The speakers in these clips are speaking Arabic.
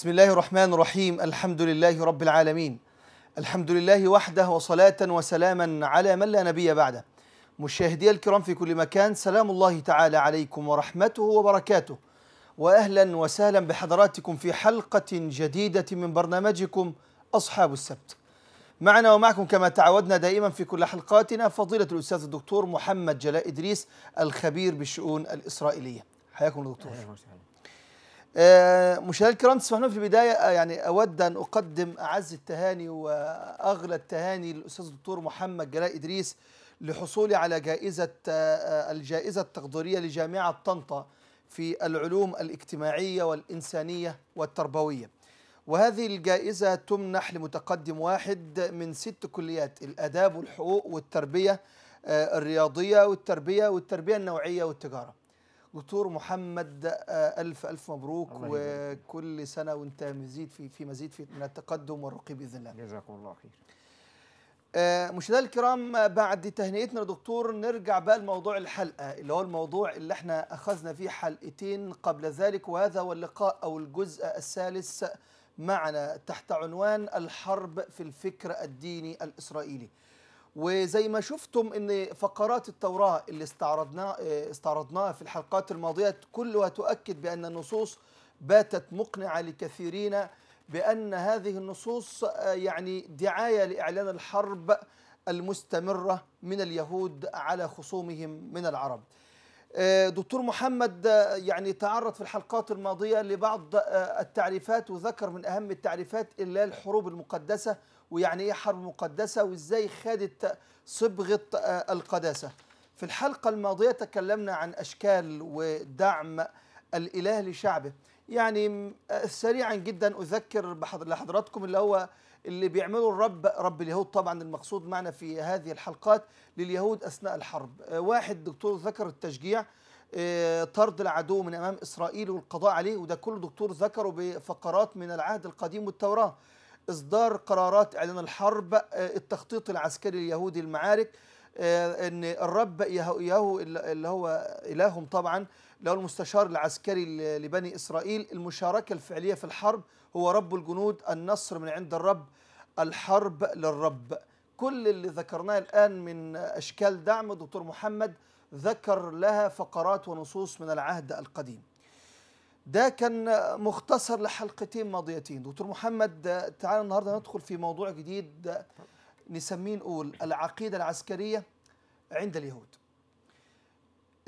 بسم الله الرحمن الرحيم الحمد لله رب العالمين الحمد لله وحده وصلاة وسلاما على من لا نبي بعده مشاهدي الكرام في كل مكان سلام الله تعالى عليكم ورحمته وبركاته وأهلا وسهلا بحضراتكم في حلقة جديدة من برنامجكم أصحاب السبت معنا ومعكم كما تعودنا دائما في كل حلقاتنا فضيلة الأستاذ الدكتور محمد جلاء إدريس الخبير بالشؤون الإسرائيلية حياكم دكتور آه، مشاهدينا الكرام تسمحوا في البدايه آه، يعني اود ان اقدم اعز التهاني واغلى التهاني للاستاذ الدكتور محمد جلال ادريس لحصولي على جائزه آه، الجائزه التقديريه لجامعه طنطا في العلوم الاجتماعيه والانسانيه والتربويه. وهذه الجائزه تمنح لمتقدم واحد من ست كليات الاداب والحقوق والتربيه الرياضيه والتربيه والتربيه النوعيه والتجاره. دكتور محمد آه، الف الف مبروك وكل سنه وانت مزيد في في مزيد في من التقدم والرقي باذن الله جزاكم الله خير آه، مشاهدينا الكرام آه، بعد تهنئتنا دكتور نرجع بقى لموضوع الحلقه اللي هو الموضوع اللي احنا اخذنا فيه حلقتين قبل ذلك وهذا هو اللقاء او الجزء الثالث معنا تحت عنوان الحرب في الفكر الديني الاسرائيلي وزي ما شفتم ان فقرات التوراة اللي استعرضناها استعرضناها في الحلقات الماضية كلها تؤكد بأن النصوص باتت مقنعة لكثيرين بأن هذه النصوص آه، يعني دعاية لإعلان الحرب المستمرة من اليهود على خصومهم من العرب آه، دكتور محمد آه، يعني تعرض في الحلقات الماضية لبعض التعريفات وذكر من أهم التعريفات إلا الحروب المقدسة ويعني ايه حرب مقدسه وازاي خدت صبغه آه، القداسه في الحلقه الماضيه تكلمنا عن اشكال ودعم الاله لشعبه يعني آه، سريعا جدا اذكر لحضراتكم اللي هو اللي بيعمله الرب رب اليهود طبعا المقصود معنا في هذه الحلقات لليهود اثناء الحرب آه، واحد دكتور ذكر التشجيع طرد العدو من امام اسرائيل والقضاء عليه وده كل دكتور ذكره بفقرات من العهد القديم والتوراه إصدار قرارات إعلان الحرب آه، التخطيط العسكري اليهودي المعارك آه، ان الرب يهو اللي هو الههم طبعا اللي هو المستشار العسكري لبني اسرائيل المشاركه الفعليه في الحرب هو رب الجنود النصر من عند الرب الحرب للرب كل اللي ذكرناه الان من اشكال دعم دكتور محمد ذكر لها فقرات ونصوص من العهد القديم ده كان مختصر لحلقتين ماضيتين دكتور محمد تعالى النهارده ندخل في موضوع جديد نسميه نقول العقيدة العسكرية عند اليهود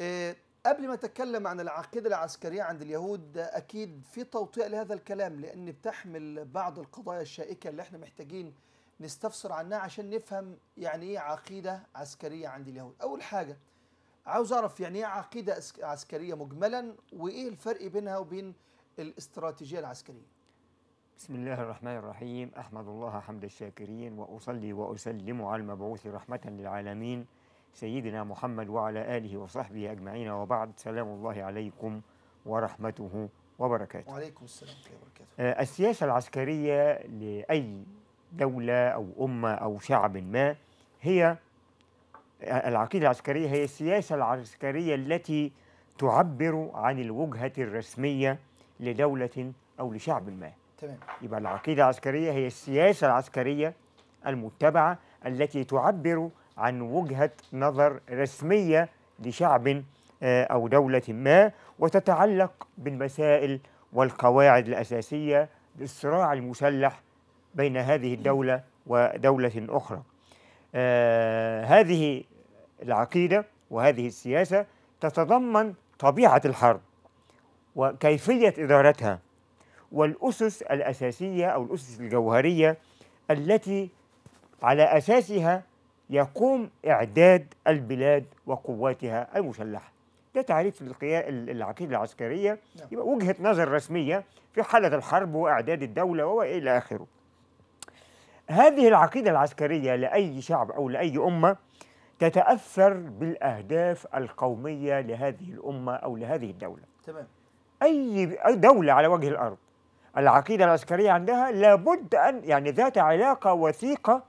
آه، قبل ما أتكلم عن العقيدة العسكرية عند اليهود أكيد في توطئ لهذا الكلام لأن بتحمل بعض القضايا الشائكة اللي احنا محتاجين نستفسر عنها عشان نفهم يعني إيه عقيدة عسكرية عند اليهود أول حاجة عاوز اعرف يعني ايه عقيده عسكريه مجملا وايه الفرق بينها وبين الاستراتيجيه العسكريه بسم الله الرحمن الرحيم احمد الله حمد الشاكرين واصلي واسلم على المبعوث رحمه للعالمين سيدنا محمد وعلى اله وصحبه اجمعين وبعد سلام الله عليكم ورحمته وبركاته وعليكم السلام ورحمه الله وبركاته آه، السياسه العسكريه لاي دوله او امه او شعب ما هي العقيدة العسكرية هي السياسة العسكرية التي تعبر عن الوجهة الرسمية لدولة أو لشعب ما تمام يبقى العقيدة العسكرية هي السياسة العسكرية المتبعة التي تعبر عن وجهة نظر رسمية لشعب آه، أو دولة ما وتتعلق بالمسائل والقواعد الأساسية للصراع المسلح بين هذه الدولة ودولة أخرى آه هذه العقيدة وهذه السياسة تتضمن طبيعة الحرب وكيفية إدارتها والأسس الأساسية أو الأسس الجوهرية التي على أساسها يقوم إعداد البلاد وقواتها المسلحة ده تعريف العقيدة العسكرية نعم. يبقى وجهة نظر رسمية في حالة الحرب وإعداد الدولة وإلى آخره هذه العقيدة العسكرية لأي شعب أو لأي أمة تتأثر بالأهداف القومية لهذه الأمة أو لهذه الدولة تمام أي دولة على وجه الأرض العقيدة العسكرية عندها لابد أن يعني ذات علاقة وثيقة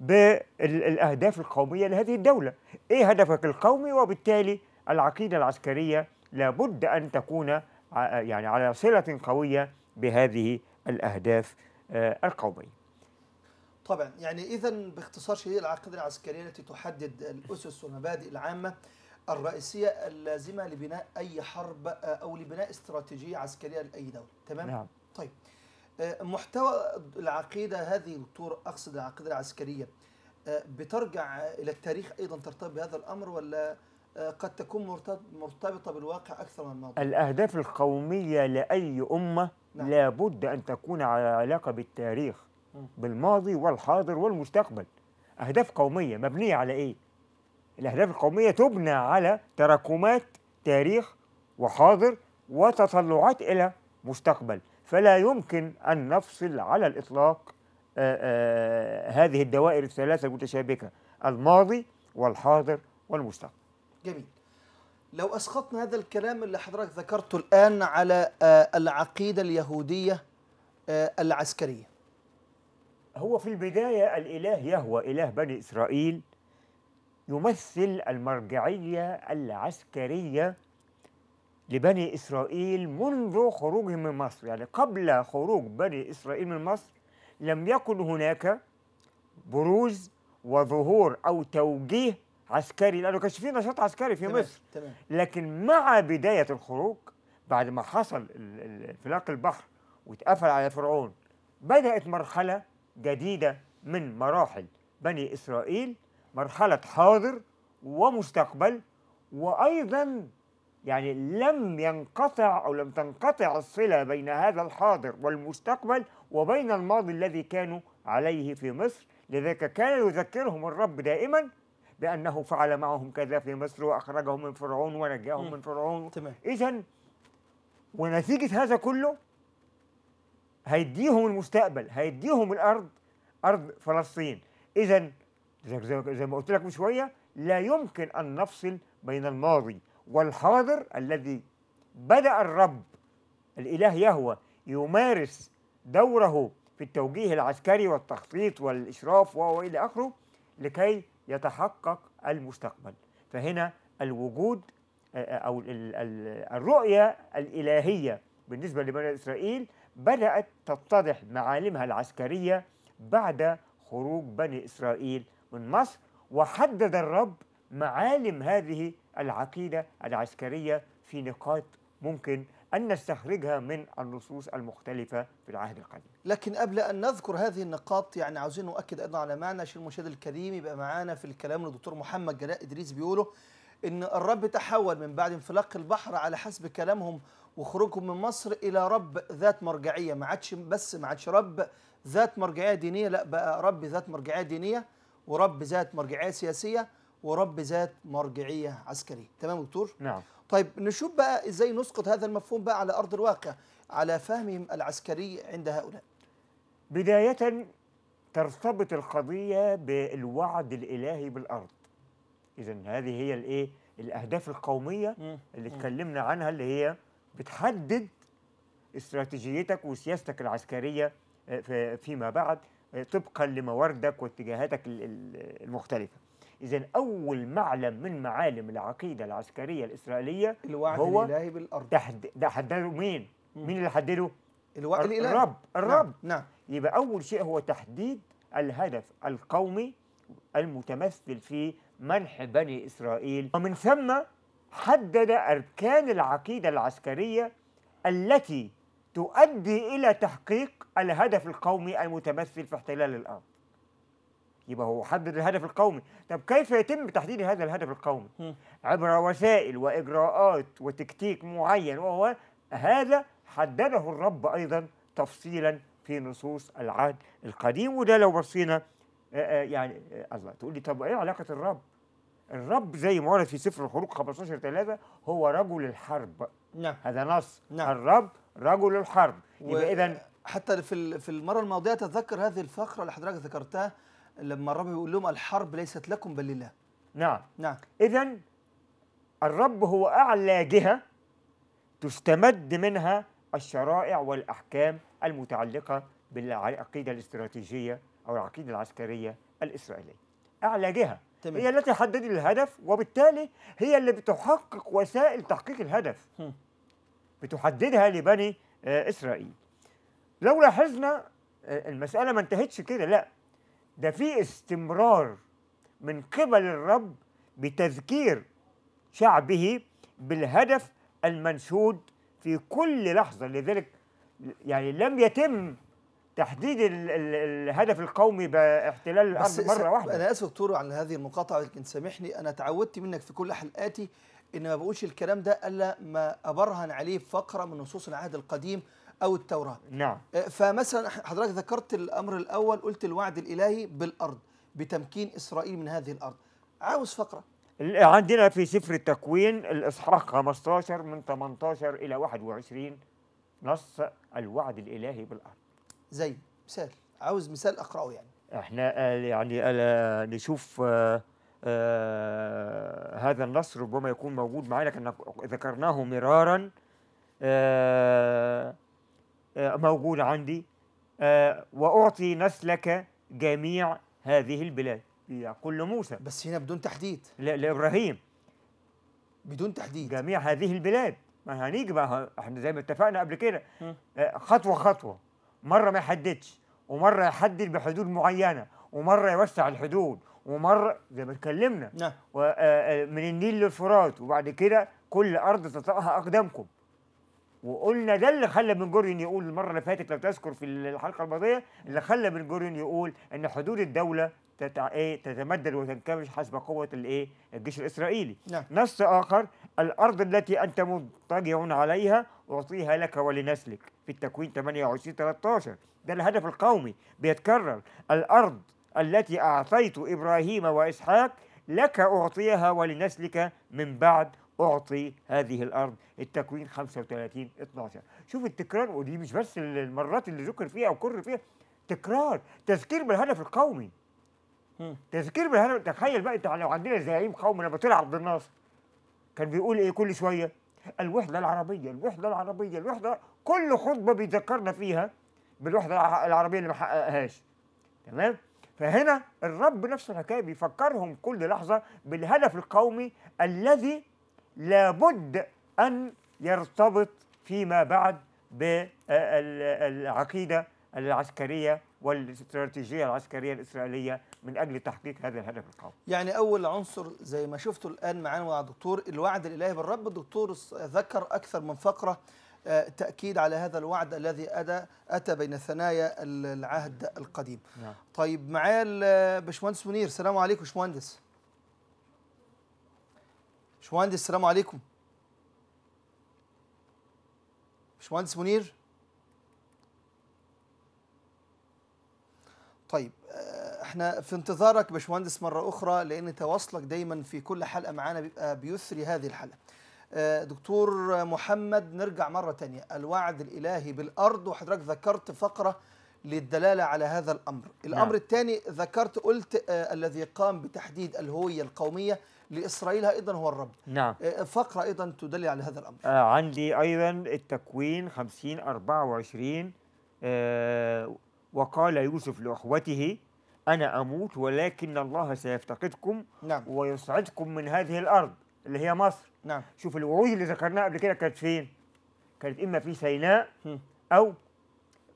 بالأهداف القومية لهذه الدولة إيه هدفك القومي وبالتالي العقيدة العسكرية لابد أن تكون يعني على صلة قوية بهذه الأهداف آه، القومية طبعا يعني اذا باختصار شديد العقيده العسكريه التي تحدد الاسس والمبادئ العامه الرئيسيه اللازمه لبناء اي حرب آه، او لبناء استراتيجيه عسكريه لاي دوله تمام نعم. طيب آه، محتوى العقيده هذه دكتور اقصد العقيده العسكريه آه، بترجع الى التاريخ ايضا ترتبط بهذا الامر ولا قد تكون مرتبطه بالواقع اكثر من الماضي الاهداف القوميه لاي امه نعم. لابد ان تكون على علاقه بالتاريخ بالماضي والحاضر والمستقبل أهداف قومية مبنية على إيه؟ الأهداف القومية تبنى على تراكمات تاريخ وحاضر وتطلعات إلى مستقبل فلا يمكن أن نفصل على الإطلاق آآ آآ هذه الدوائر الثلاثة المتشابكة الماضي والحاضر والمستقبل جميل لو أسقطنا هذا الكلام اللي حضرتك ذكرته الآن على العقيدة اليهودية العسكرية هو في البداية الإله يهوى إله بني إسرائيل يمثل المرجعية العسكرية لبني إسرائيل منذ خروجهم من مصر يعني قبل خروج بني إسرائيل من مصر لم يكن هناك بروز وظهور أو توجيه عسكري لأنه كانش في نشاط عسكري في تمام مصر تمام لكن مع بداية الخروج بعد ما حصل انفلاق البحر واتقفل على فرعون بدأت مرحلة جديدة من مراحل بني إسرائيل مرحلة حاضر ومستقبل وأيضا يعني لم ينقطع أو لم تنقطع الصلة بين هذا الحاضر والمستقبل وبين الماضي الذي كانوا عليه في مصر لذلك كان يذكرهم الرب دائما بأنه فعل معهم كذا في مصر وأخرجهم من فرعون ونجاهم من فرعون إذا ونتيجة هذا كله هيديهم المستقبل هيديهم الارض ارض فلسطين اذا زي ما قلت لك من شويه لا يمكن ان نفصل بين الماضي والحاضر الذي بدا الرب الاله يهوى يمارس دوره في التوجيه العسكري والتخطيط والاشراف والى اخره لكي يتحقق المستقبل فهنا الوجود آه، آه، او الرؤيه الالهيه بالنسبه لبني اسرائيل بدأت تتضح معالمها العسكرية بعد خروج بني إسرائيل من مصر وحدد الرب معالم هذه العقيدة العسكرية في نقاط ممكن أن نستخرجها من النصوص المختلفة في العهد القديم لكن قبل أن نذكر هذه النقاط يعني عاوزين نؤكد أيضا على معنى عشان المشاهد الكريم يبقى معانا في الكلام الدكتور محمد جلاء إدريس بيقوله إن الرب تحول من بعد انفلاق البحر على حسب كلامهم وخروجهم من مصر الى رب ذات مرجعيه ما عادش بس ما عادش رب ذات مرجعيه دينيه لا بقى رب ذات مرجعيه دينيه ورب ذات مرجعيه سياسيه ورب ذات مرجعيه عسكريه تمام دكتور نعم طيب نشوف بقى ازاي نسقط هذا المفهوم بقى على ارض الواقع على فهمهم العسكري عند هؤلاء بدايه ترتبط القضيه بالوعد الالهي بالارض اذا هذه هي الايه الاهداف القوميه اللي اتكلمنا عنها اللي هي بتحدد استراتيجيتك وسياستك العسكريه آه، فيما بعد آه، طبقا لمواردك واتجاهاتك المختلفه اذا اول معلم من معالم العقيده العسكريه الاسرائيليه الوعد هو الالهي بالارض ده حدده مين مين اللي حدده الوعد الالهي الرب نعم، الرب نعم. نعم يبقى اول شيء هو تحديد الهدف القومي المتمثل في منح بني اسرائيل ومن ثم حدد أركان العقيدة العسكرية التي تؤدي إلى تحقيق الهدف القومي المتمثل في احتلال الأرض يبقى هو حدد الهدف القومي طب كيف يتم تحديد هذا الهدف القومي عبر وسائل وإجراءات وتكتيك معين وهو هذا حدده الرب أيضا تفصيلا في نصوص العهد القديم وده لو بصينا يعني الله تقول لي طب ايه علاقه الرب الرب زي ما ورد في سفر الخروج 15 3 هو رجل الحرب نعم هذا نص نعم. الرب رجل الحرب و... يبقى اذا حتى في في المره الماضيه تذكر هذه الفقره اللي حضرتك ذكرتها لما الرب يقول لهم الحرب ليست لكم بل لله نعم نعم اذا الرب هو اعلى جهه تستمد منها الشرائع والاحكام المتعلقه بالعقيده الاستراتيجيه او العقيده العسكريه الاسرائيليه اعلى جهه تمام. هي التي حددت الهدف وبالتالي هي اللي بتحقق وسائل تحقيق الهدف بتحددها لبني آه، اسرائيل لو لاحظنا آه، المساله ما انتهتش كده لا ده في استمرار من قبل الرب بتذكير شعبه بالهدف المنشود في كل لحظه لذلك يعني لم يتم تحديد الهدف القومي باحتلال الارض مره واحده انا اسف دكتور عن هذه المقاطعه لكن سامحني انا تعودت منك في كل حلقاتي ان ما بقولش الكلام ده الا ما ابرهن عليه فقره من نصوص العهد القديم او التوراه نعم آه، فمثلا حضرتك ذكرت الامر الاول قلت الوعد الالهي بالارض بتمكين اسرائيل من هذه الارض عاوز فقره عندنا في سفر التكوين الاصحاح 15 من 18 الى 21 نص الوعد الالهي بالارض زي مثال عاوز مثال اقراه يعني احنا آه، يعني آه، نشوف آه، هذا النص ربما يكون موجود معنا لكن ذكرناه مرارا موجود عندي واعطي نسلك جميع هذه البلاد يقول لموسى بس هنا بدون تحديد لا لابراهيم بدون تحديد جميع هذه البلاد ما هنيجي بقى احنا زي ما اتفقنا قبل كده خطوه خطوه مرة ما يحددش ومرة يحدد بحدود معينة ومرة يوسع الحدود ومرة زي ما اتكلمنا نعم. آه، آه، من النيل للفرات وبعد كده كل أرض تطأها أقدامكم وقلنا ده اللي خلى بن جوريون يقول المره اللي فاتت لو تذكر في الحلقه الماضيه اللي خلى بن جوريون يقول ان حدود الدوله تتع... ايه تتمدد وتنكمش حسب قوه الايه الجيش الاسرائيلي نعم. نص اخر الارض التي انت مضطجع عليها اعطيها لك ولنسلك في التكوين 28 13 ده الهدف القومي بيتكرر الأرض التي أعطيت إبراهيم وإسحاق لك أعطيها ولنسلك من بعد أعطي هذه الأرض التكوين 35 12 شوف التكرار ودي مش بس المرات اللي ذكر فيها أو كرر فيها تكرار تذكير بالهدف القومي تذكير بالهدف تخيل بقى انت لو عندنا زعيم قومي لما طلع عبد الناصر كان بيقول ايه كل شويه الوحده العربيه الوحده العربيه الوحده كل خطبة بيذكرنا فيها بالوحدة العربية اللي ما حققهاش تمام فهنا الرب نفس الحكاية بيفكرهم كل لحظة بالهدف القومي الذي لابد أن يرتبط فيما بعد بالعقيدة آه، العسكرية والاستراتيجية العسكرية الإسرائيلية من أجل تحقيق هذا الهدف القومي يعني أول عنصر زي ما شفتوا الآن معانا مع الدكتور الوعد الإلهي بالرب الدكتور ذكر أكثر من فقرة تأكيد على هذا الوعد الذي أدى أتى بين ثنايا العهد القديم نعم. طيب معايا بشمهندس منير السلام عليكم باشمهندس باشمهندس السلام عليكم باشمهندس منير طيب آه، احنا في انتظارك باشمهندس مره اخرى لان تواصلك دايما في كل حلقه معانا بيبقى بيثري هذه الحلقه آه، دكتور محمد نرجع مرة تانية الوعد الإلهي بالأرض وحضرتك ذكرت فقرة للدلالة على هذا الأمر الأمر نعم. الثاني ذكرت قلت آه، الذي قام بتحديد الهوية القومية لإسرائيل أيضا هو الرب نعم آه، فقرة أيضا تدل على هذا الأمر آه عندي أيضا التكوين 50 24 آه وقال يوسف لأخوته أنا أموت ولكن الله سيفتقدكم نعم. ويصعدكم من هذه الأرض اللي هي مصر نعم شوف الوعود اللي ذكرناها قبل كده كانت فين؟ كانت اما في سيناء او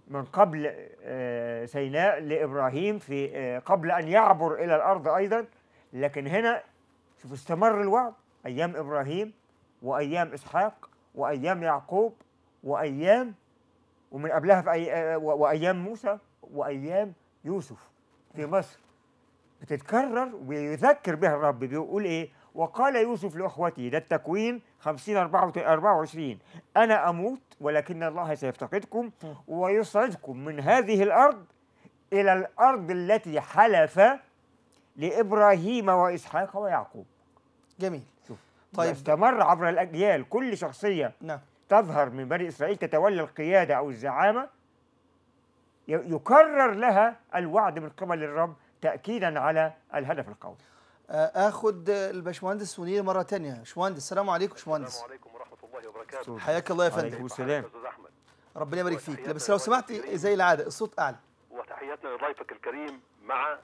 من قبل آه، سيناء لابراهيم في آه، قبل ان يعبر الى الارض ايضا لكن هنا شوف استمر الوعد ايام ابراهيم وايام اسحاق وايام يعقوب وايام ومن قبلها في أي آه، وايام موسى وايام يوسف في مصر بتتكرر ويذكر بها الرب بيقول ايه؟ وقال يوسف لأخوته ده التكوين 50 24 أنا أموت ولكن الله سيفتقدكم ويصعدكم من هذه الأرض إلى الأرض التي حلف لإبراهيم وإسحاق ويعقوب جميل شوف طيب استمر عبر الأجيال كل شخصية نعم تظهر من بني إسرائيل تتولى القيادة أو الزعامة يكرر لها الوعد من قبل الرب تأكيدا على الهدف القومي اخد الباشمهندس منير مره ثانيه باشمهندس السلام عليكم باشمهندس السلام عليكم ورحمه الله وبركاته حياك الله يا فندم وسلام ربنا يبارك فيك بس لو سمحت زي العاده الصوت اعلى وتحياتنا لضيفك الكريم مع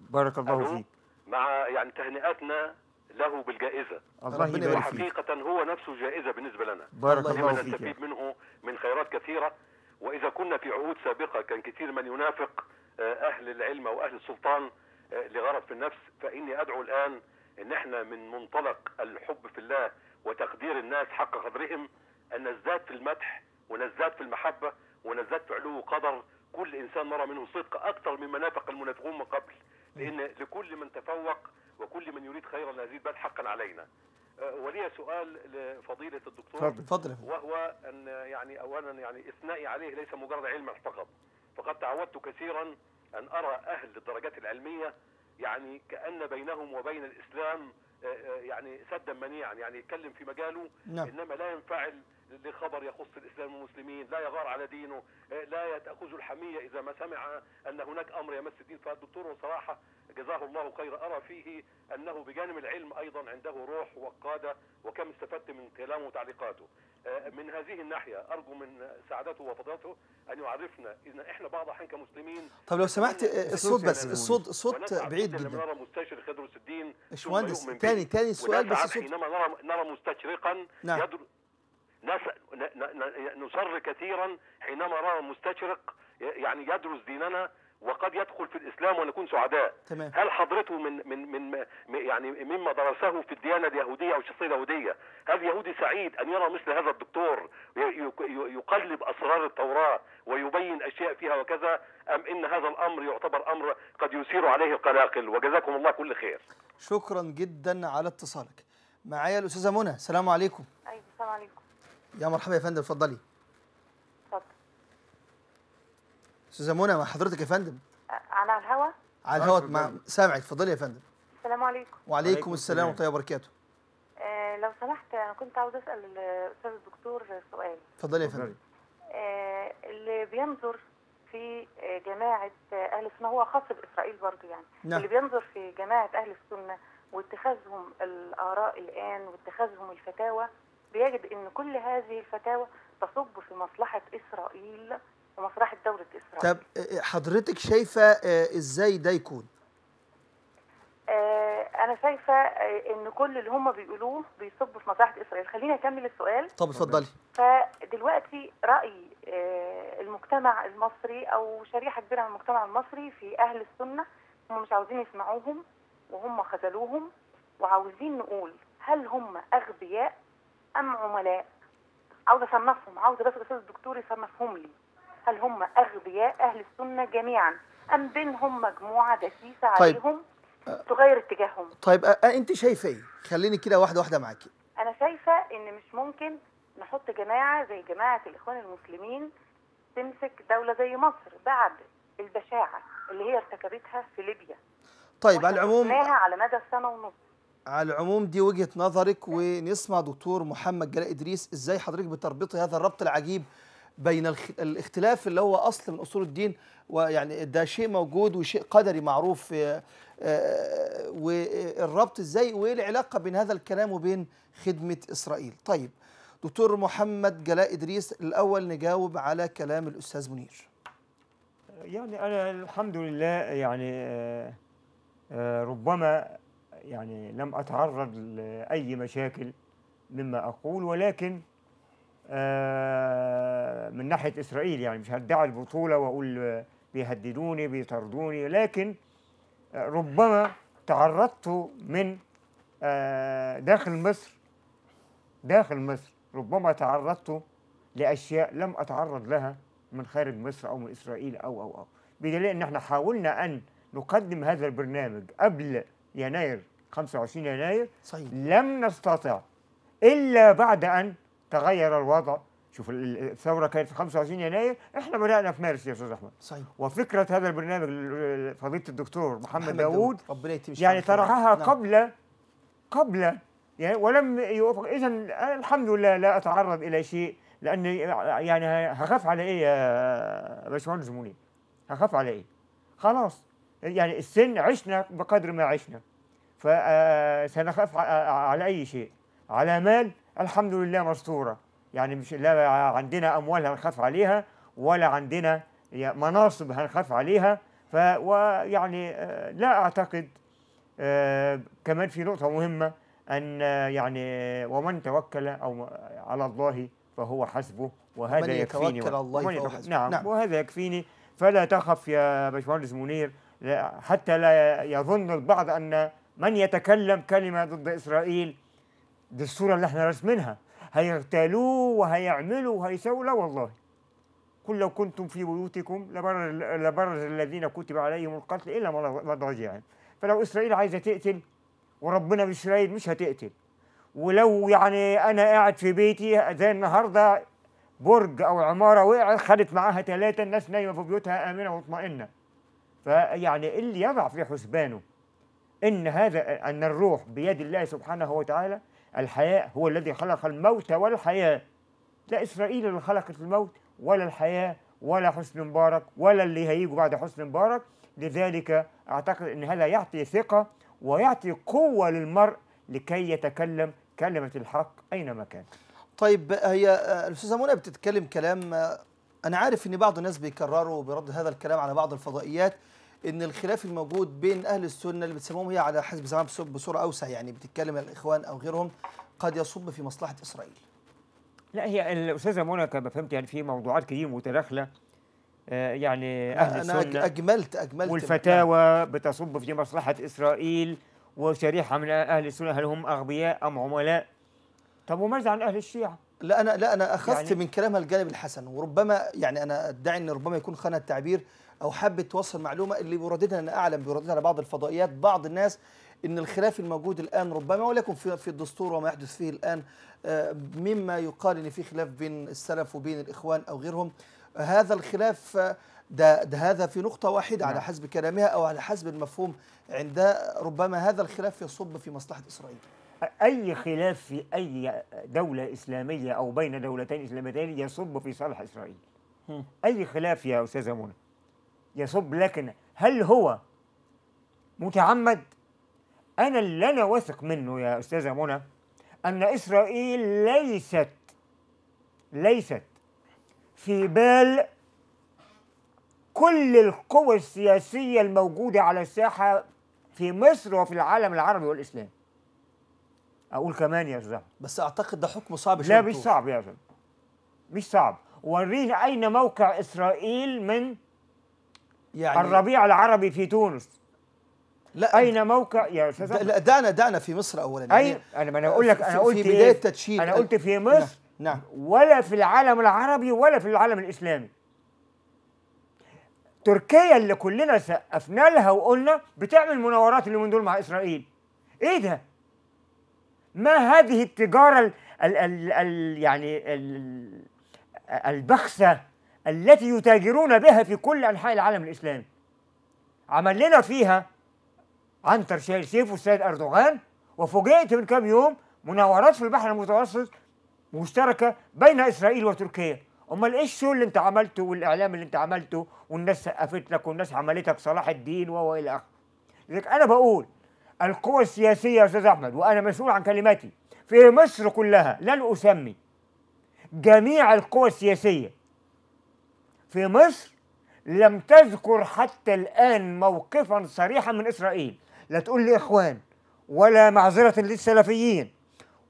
بارك الله فيك مع يعني تهنئتنا له بالجائزه الله يبارك فيك حقيقه هو نفسه جائزه بالنسبه لنا بارك الله فيك نستفيد منه من خيرات كثيره واذا كنا في عهود سابقه كان كثير من ينافق آه، اهل العلم واهل السلطان لغرض في النفس فاني ادعو الان ان احنا من منطلق الحب في الله وتقدير الناس حق قدرهم ان نزداد في المدح ونزداد في المحبه ونزداد في علو قدر كل انسان نرى منه صدق اكثر مما نافق المنافقون من قبل لان لكل من تفوق وكل من يريد خيرا لهذه بل حقا علينا أه، ولي سؤال لفضيلة الدكتور تفضل وهو أن يعني أولا يعني إثنائي عليه ليس مجرد علم فقط فقد تعودت كثيرا أن أرى أهل الدرجات العلمية يعني كأن بينهم وبين الإسلام آه، آه، يعني سدا منيعا يعني يتكلم في مجاله نعم. إنما لا ينفعل لخبر يخص الإسلام والمسلمين لا يغار على دينه آه، لا يتأخذ الحمية إذا ما سمع أن هناك أمر يمس الدين فالدكتور صراحة جزاه الله خير أرى فيه أنه بجانب العلم أيضا عنده روح وقادة وكم استفدت من كلامه وتعليقاته آه، من هذه الناحيه ارجو من سعادته وفضلته ان يعرفنا ان احنا بعض الاحيان كمسلمين طب لو سمحت الصوت بس الصوت الصوت بعيد جدا نرى مستشرق خدرس الدين باشمهندس تاني تاني السؤال بس الصوت حينما نرى نرى مستشرقا نعم يدر... نصر كثيرا حينما نرى مستشرق يعني يدرس ديننا وقد يدخل في الاسلام ونكون سعداء تمام. هل حضرته من من من يعني مما درسه في الديانه اليهوديه او الشخصيه اليهوديه هل يهودي سعيد ان يرى مثل هذا الدكتور يقلب اسرار التوراه ويبين اشياء فيها وكذا ام ان هذا الامر يعتبر امر قد يثير عليه القلاقل وجزاكم الله كل خير شكرا جدا على اتصالك معايا الاستاذه منى السلام عليكم ايوه السلام عليكم يا مرحبا يا فندم اتفضلي استاذه منى مع حضرتك يا فندم انا على الهوا على الهوا مع سامعك اتفضلي يا فندم السلام عليكم وعليكم السلام ورحمه الله وبركاته آه لو سمحت انا كنت عاوز اسال الاستاذ الدكتور سؤال اتفضلي يا فندم آه اللي بينظر في آه، جماعه اهل السنه هو خاص باسرائيل برضه يعني نعم. اللي بينظر في جماعه اهل السنه واتخاذهم الاراء الان واتخاذهم الفتاوى بيجد ان كل هذه الفتاوى تصب في مصلحه اسرائيل ومسرح الدولة إسرائيل طب آه، آه، حضرتك شايفه آه، ازاي ده يكون؟ انا شايفه ان كل اللي هم بيقولوه بيصب في مصلحه اسرائيل خليني اكمل السؤال طب اتفضلي فدلوقتي راي المجتمع المصري او شريحه كبيره من المجتمع المصري في اهل السنه هم مش عاوزين يسمعوهم وهم خذلوهم وعاوزين نقول هل هم اغبياء ام عملاء عاوزه اصنفهم عاوزه بس الاستاذ الدكتور يصنفهم لي هل هم أغبياء أهل السنة جميعا أم بينهم مجموعة دسيسة طيب. عليهم تغير اتجاههم طيب أنت شايفة إيه؟ خليني كده واحدة واحدة معاكي أنا شايفة إن مش ممكن نحط جماعة زي جماعة الإخوان المسلمين تمسك دولة زي مصر بعد البشاعة اللي هي ارتكبتها في ليبيا طيب على العموم على مدى سنة ونص على العموم دي وجهة نظرك ونسمع دكتور محمد جلال إدريس إزاي حضرتك بتربطي هذا الربط العجيب بين الاختلاف اللي هو اصل من اصول الدين ويعني ده شيء موجود وشيء قدري معروف آه، آه، والربط ازاي وايه العلاقه بين هذا الكلام وبين خدمه اسرائيل طيب دكتور محمد جلاء ادريس الاول نجاوب على كلام الاستاذ منير يعني انا الحمد لله يعني آه، ربما يعني لم اتعرض لاي مشاكل مما اقول ولكن آه، من ناحية إسرائيل يعني مش هدعي البطولة وأقول آه، بيهددوني بيطردوني لكن آه، ربما تعرضت من داخل مصر داخل مصر ربما تعرضت لأشياء لم أتعرض لها من خارج مصر أو من إسرائيل أو أو أو بدليل أن احنا حاولنا أن نقدم هذا البرنامج قبل يناير 25 يناير صحيح. لم نستطع إلا بعد أن تغير الوضع شوف الثوره كانت في 25 يناير احنا بدانا في مارس يا استاذ احمد صحيح وفكره هذا البرنامج فضيله الدكتور محمد, محمد داوود يعني طرحها نعم. قبل قبل يعني ولم يوافق اذا الحمد لله لا اتعرض الى شيء لان يعني هخاف على ايه يا باشمهندس منير هخاف على ايه خلاص يعني السن عشنا بقدر ما عشنا فسنخاف آه، على اي شيء على مال الحمد لله مستوره يعني مش لا عندنا اموال هنخاف عليها ولا عندنا مناصب هنخاف عليها ف ويعني آه، لا اعتقد آه، كمان في نقطه مهمه ان آه، يعني ومن توكل او على الله فهو حسبه وهذا يكفيني يتوكل الله ومن يتوكل نعم, نعم وهذا يكفيني فلا تخف يا باشمهندس منير حتى لا يظن البعض ان من يتكلم كلمه ضد اسرائيل دي الصورة اللي احنا راسمينها هيغتالوه وهيعملوا وهيسووا لا والله قل لو كنتم في بيوتكم لبرز, لبرز الذين كتب عليهم القتل إلا مضاجعا فلو إسرائيل عايزة تقتل وربنا بإسرائيل مش هتقتل ولو يعني أنا قاعد في بيتي زي النهاردة برج أو عمارة وقعت خدت معاها ثلاثة الناس نايمة في بيوتها آمنة ومطمئنه فيعني اللي يضع في حسبانه ان هذا ان الروح بيد الله سبحانه وتعالى الحياة هو الذي خلق الموت والحياة لا إسرائيل اللي خلقت الموت ولا الحياة ولا حسن مبارك ولا اللي هيجوا بعد حسن مبارك لذلك أعتقد أن هذا يعطي ثقة ويعطي قوة للمرء لكي يتكلم كلمة الحق أينما كان طيب هي الأستاذة منى بتتكلم كلام أنا عارف أن بعض الناس بيكرروا برد هذا الكلام على بعض الفضائيات ان الخلاف الموجود بين اهل السنه اللي بتسموهم هي على حسب زمان بصوره اوسع يعني بتتكلم الاخوان او غيرهم قد يصب في مصلحه اسرائيل. لا هي الاستاذه منى كما فهمت يعني في موضوعات كتير متداخله آه، يعني اهل أنا السنه انا اجملت اجملت والفتاوى بتصب في مصلحه اسرائيل وشريحه من اهل السنه هل هم اغبياء ام عملاء؟ طب وماذا عن اهل الشيعه؟ لا انا لا انا اخذت يعني من كلامها الجانب الحسن وربما يعني انا ادعي ان ربما يكون خانه التعبير او حابه توصل معلومه اللي بيرددها انا اعلم بيرددها بعض الفضائيات بعض الناس ان الخلاف الموجود الان ربما ولكن في في الدستور وما يحدث فيه الان آه، مما يقال ان في خلاف بين السلف وبين الاخوان او غيرهم هذا الخلاف آه، ده, ده هذا في نقطة واحدة على نعم. حسب كلامها أو على حسب المفهوم عندها ربما هذا الخلاف يصب في مصلحة إسرائيل أي خلاف في أي دولة إسلامية أو بين دولتين إسلاميتين يصب في صالح إسرائيل أي خلاف يا أستاذة منى يصب لكن هل هو متعمد أنا اللي أنا واثق منه يا أستاذة منى أن إسرائيل ليست ليست في بال كل القوى السياسية الموجودة على الساحة في مصر وفي العالم العربي والاسلامي. أقول كمان يا أستاذ بس أعتقد ده حكم صعب شوية لا مش صعب يا أستاذ مش صعب وريني أين موقع إسرائيل من يعني الربيع العربي في تونس لا اين موقع يا استاذ لا دانا دانا في مصر اولا يعني انا انا اقول لك إيه؟ انا قلت في بدايه تدشين انا قلت في مصر نعم ولا في العالم العربي ولا في العالم الاسلامي تركيا اللي كلنا سقفنا لها وقلنا بتعمل مناورات اللي من دول مع اسرائيل ايه ده ما هذه التجاره ال ال ال يعني ال البخسه التي يتاجرون بها في كل أنحاء العالم الإسلامي عمل لنا فيها عنتر شايل سيف والسيد أردوغان وفوجئت من كام يوم مناورات في البحر المتوسط مشتركة بين إسرائيل وتركيا امال ايه الشو اللي انت عملته والاعلام اللي انت عملته والناس سقفت لك والناس عملتك صلاح الدين والى اخره لذلك انا بقول القوى السياسيه يا استاذ احمد وانا مسؤول عن كلماتي في مصر كلها لن اسمي جميع القوى السياسيه في مصر لم تذكر حتى الآن موقفا صريحا من إسرائيل لا تقول لي إخوان ولا معذرة للسلفيين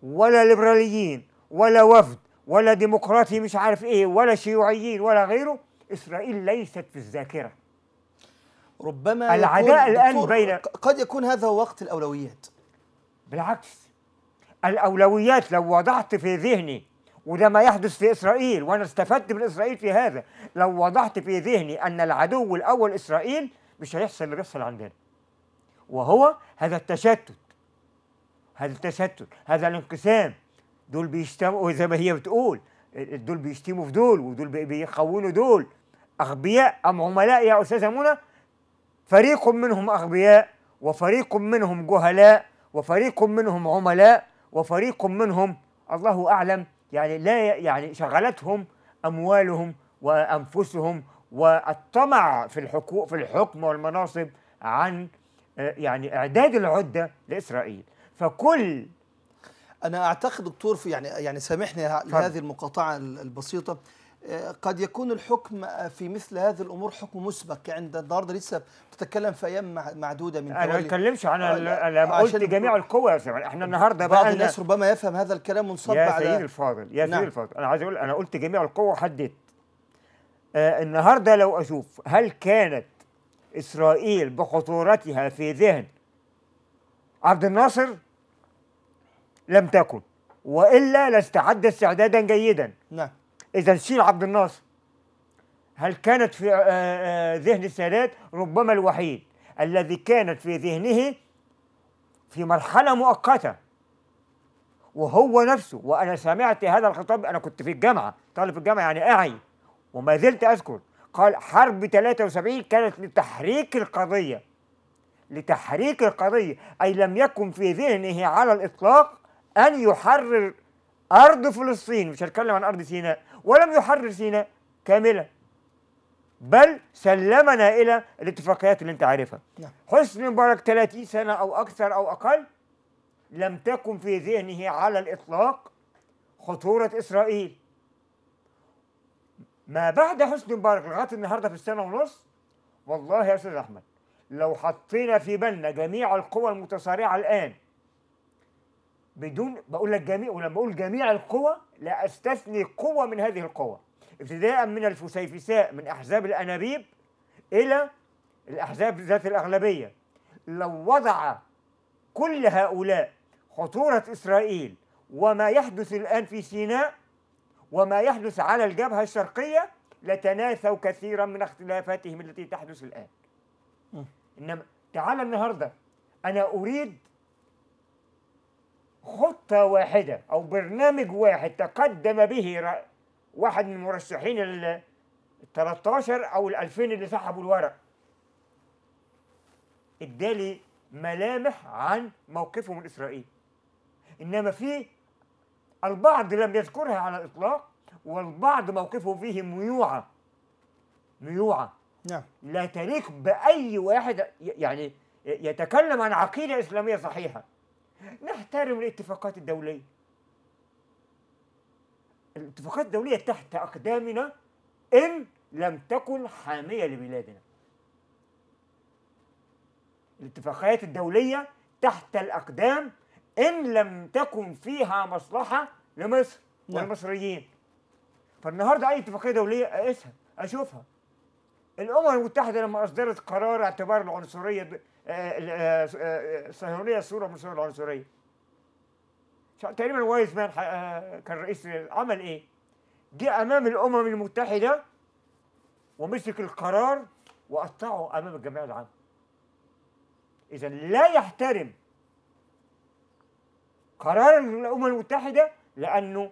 ولا ليبراليين ولا وفد ولا ديمقراطي مش عارف إيه ولا شيوعيين ولا غيره إسرائيل ليست في الذاكرة ربما العداء الآن بين قد يكون هذا وقت الأولويات بالعكس الأولويات لو وضعت في ذهني وده ما يحدث في إسرائيل وأنا استفدت من إسرائيل في هذا لو وضحت في ذهني أن العدو الأول إسرائيل مش هيحصل اللي بيحصل عندنا وهو هذا التشتت هذا التشتت هذا الانقسام دول بيشتموا زي ما هي بتقول دول بيشتموا في دول ودول بيخونوا دول أغبياء أم عملاء يا أستاذة منى فريق منهم أغبياء وفريق منهم جهلاء وفريق منهم عملاء وفريق منهم الله أعلم يعني لا يعني شغلتهم اموالهم وانفسهم والطمع في الحقوق في الحكم والمناصب عن آه، يعني اعداد العده لاسرائيل فكل انا اعتقد دكتور في يعني يعني سامحني لهذه المقاطعه البسيطه قد يكون الحكم في مثل هذه الامور حكم مسبق يعني النهارده لسه بتتكلم في ايام معدوده من انا ما بتكلمش آه، انا انا قلت جميع القوى يا سيدي احنا النهارده بقى بعض الناس ربما يفهم هذا الكلام منصب يا سيدي الفاضل يا سيدي سيد نعم. الفاضل انا عايز اقول انا قلت جميع القوى وحددت آه النهارده لو اشوف هل كانت اسرائيل بخطورتها في ذهن عبد الناصر لم تكن والا لاستعد استعدادا جيدا نعم إذا شيل عبد الناصر هل كانت في آه، آه، ذهن السادات ربما الوحيد الذي كانت في ذهنه في مرحلة مؤقتة وهو نفسه وأنا سمعت هذا الخطاب أنا كنت في الجامعة طالب في الجامعة يعني أعي وما زلت أذكر قال حرب 73 كانت لتحريك القضية لتحريك القضية أي لم يكن في ذهنه على الإطلاق أن يحرر أرض فلسطين مش هتكلم عن أرض سيناء ولم يحرر سيناء كاملا بل سلمنا الى الاتفاقيات اللي انت عارفها نعم. حسني مبارك 30 سنه او اكثر او اقل لم تكن في ذهنه على الاطلاق خطوره اسرائيل ما بعد حسني مبارك لغايه النهارده في السنه ونص والله يا استاذ احمد لو حطينا في بالنا جميع القوى المتصارعه الان بدون بقول لك جميع ولما اقول جميع القوى لا استثني قوه من هذه القوى ابتداء من الفسيفساء من احزاب الانابيب الى الاحزاب ذات الاغلبيه لو وضع كل هؤلاء خطوره اسرائيل وما يحدث الان في سيناء وما يحدث على الجبهه الشرقيه لتناسوا كثيرا من اختلافاتهم التي تحدث الان انما تعال النهارده انا اريد خطة واحدة أو برنامج واحد تقدم به واحد من المرشحين ال 13 أو ال 2000 اللي سحبوا الورق ادالي ملامح عن موقفه من إسرائيل إنما في البعض لم يذكرها على الإطلاق والبعض موقفه فيه ميوعة ميوعة نعم لا تليق بأي واحد يعني يتكلم عن عقيدة إسلامية صحيحة نحترم الاتفاقات الدولية الاتفاقات الدولية تحت أقدامنا إن لم تكن حامية لبلادنا الاتفاقات الدولية تحت الأقدام إن لم تكن فيها مصلحة لمصر نعم. والمصريين فالنهارده أي اتفاقية دولية أقيسها أشوفها الأمم المتحدة لما أصدرت قرار اعتبار العنصرية آه، الصهيونيه آه، آه، الصوره من الصوره العنصريه تقريبا وايز مان كان رئيس عمل ايه؟ جه امام الامم المتحده ومسك القرار وقطعه امام الجمعيه العامه. اذا لا يحترم قرار الامم المتحده لانه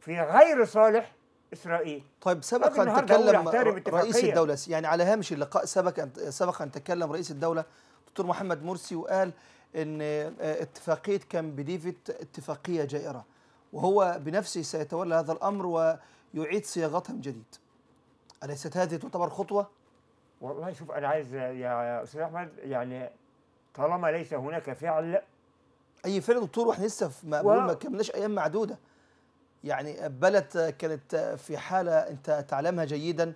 في غير صالح اسرائيل طيب سبق طيب، ان تكلم رئيس الدوله يعني على هامش اللقاء سبق ان سبق ان تكلم رئيس الدوله دكتور محمد مرسي وقال ان آه، اتفاقيه كامب ديفيد اتفاقيه جائره وهو بنفسه سيتولى هذا الامر ويعيد صياغتها من جديد اليست هذه تعتبر خطوه والله شوف انا عايز يا استاذ احمد يعني طالما ليس هناك فعل اي فعل دكتور واحنا لسه ما كملناش ايام معدوده يعني بلد كانت في حالة أنت تعلمها جيدا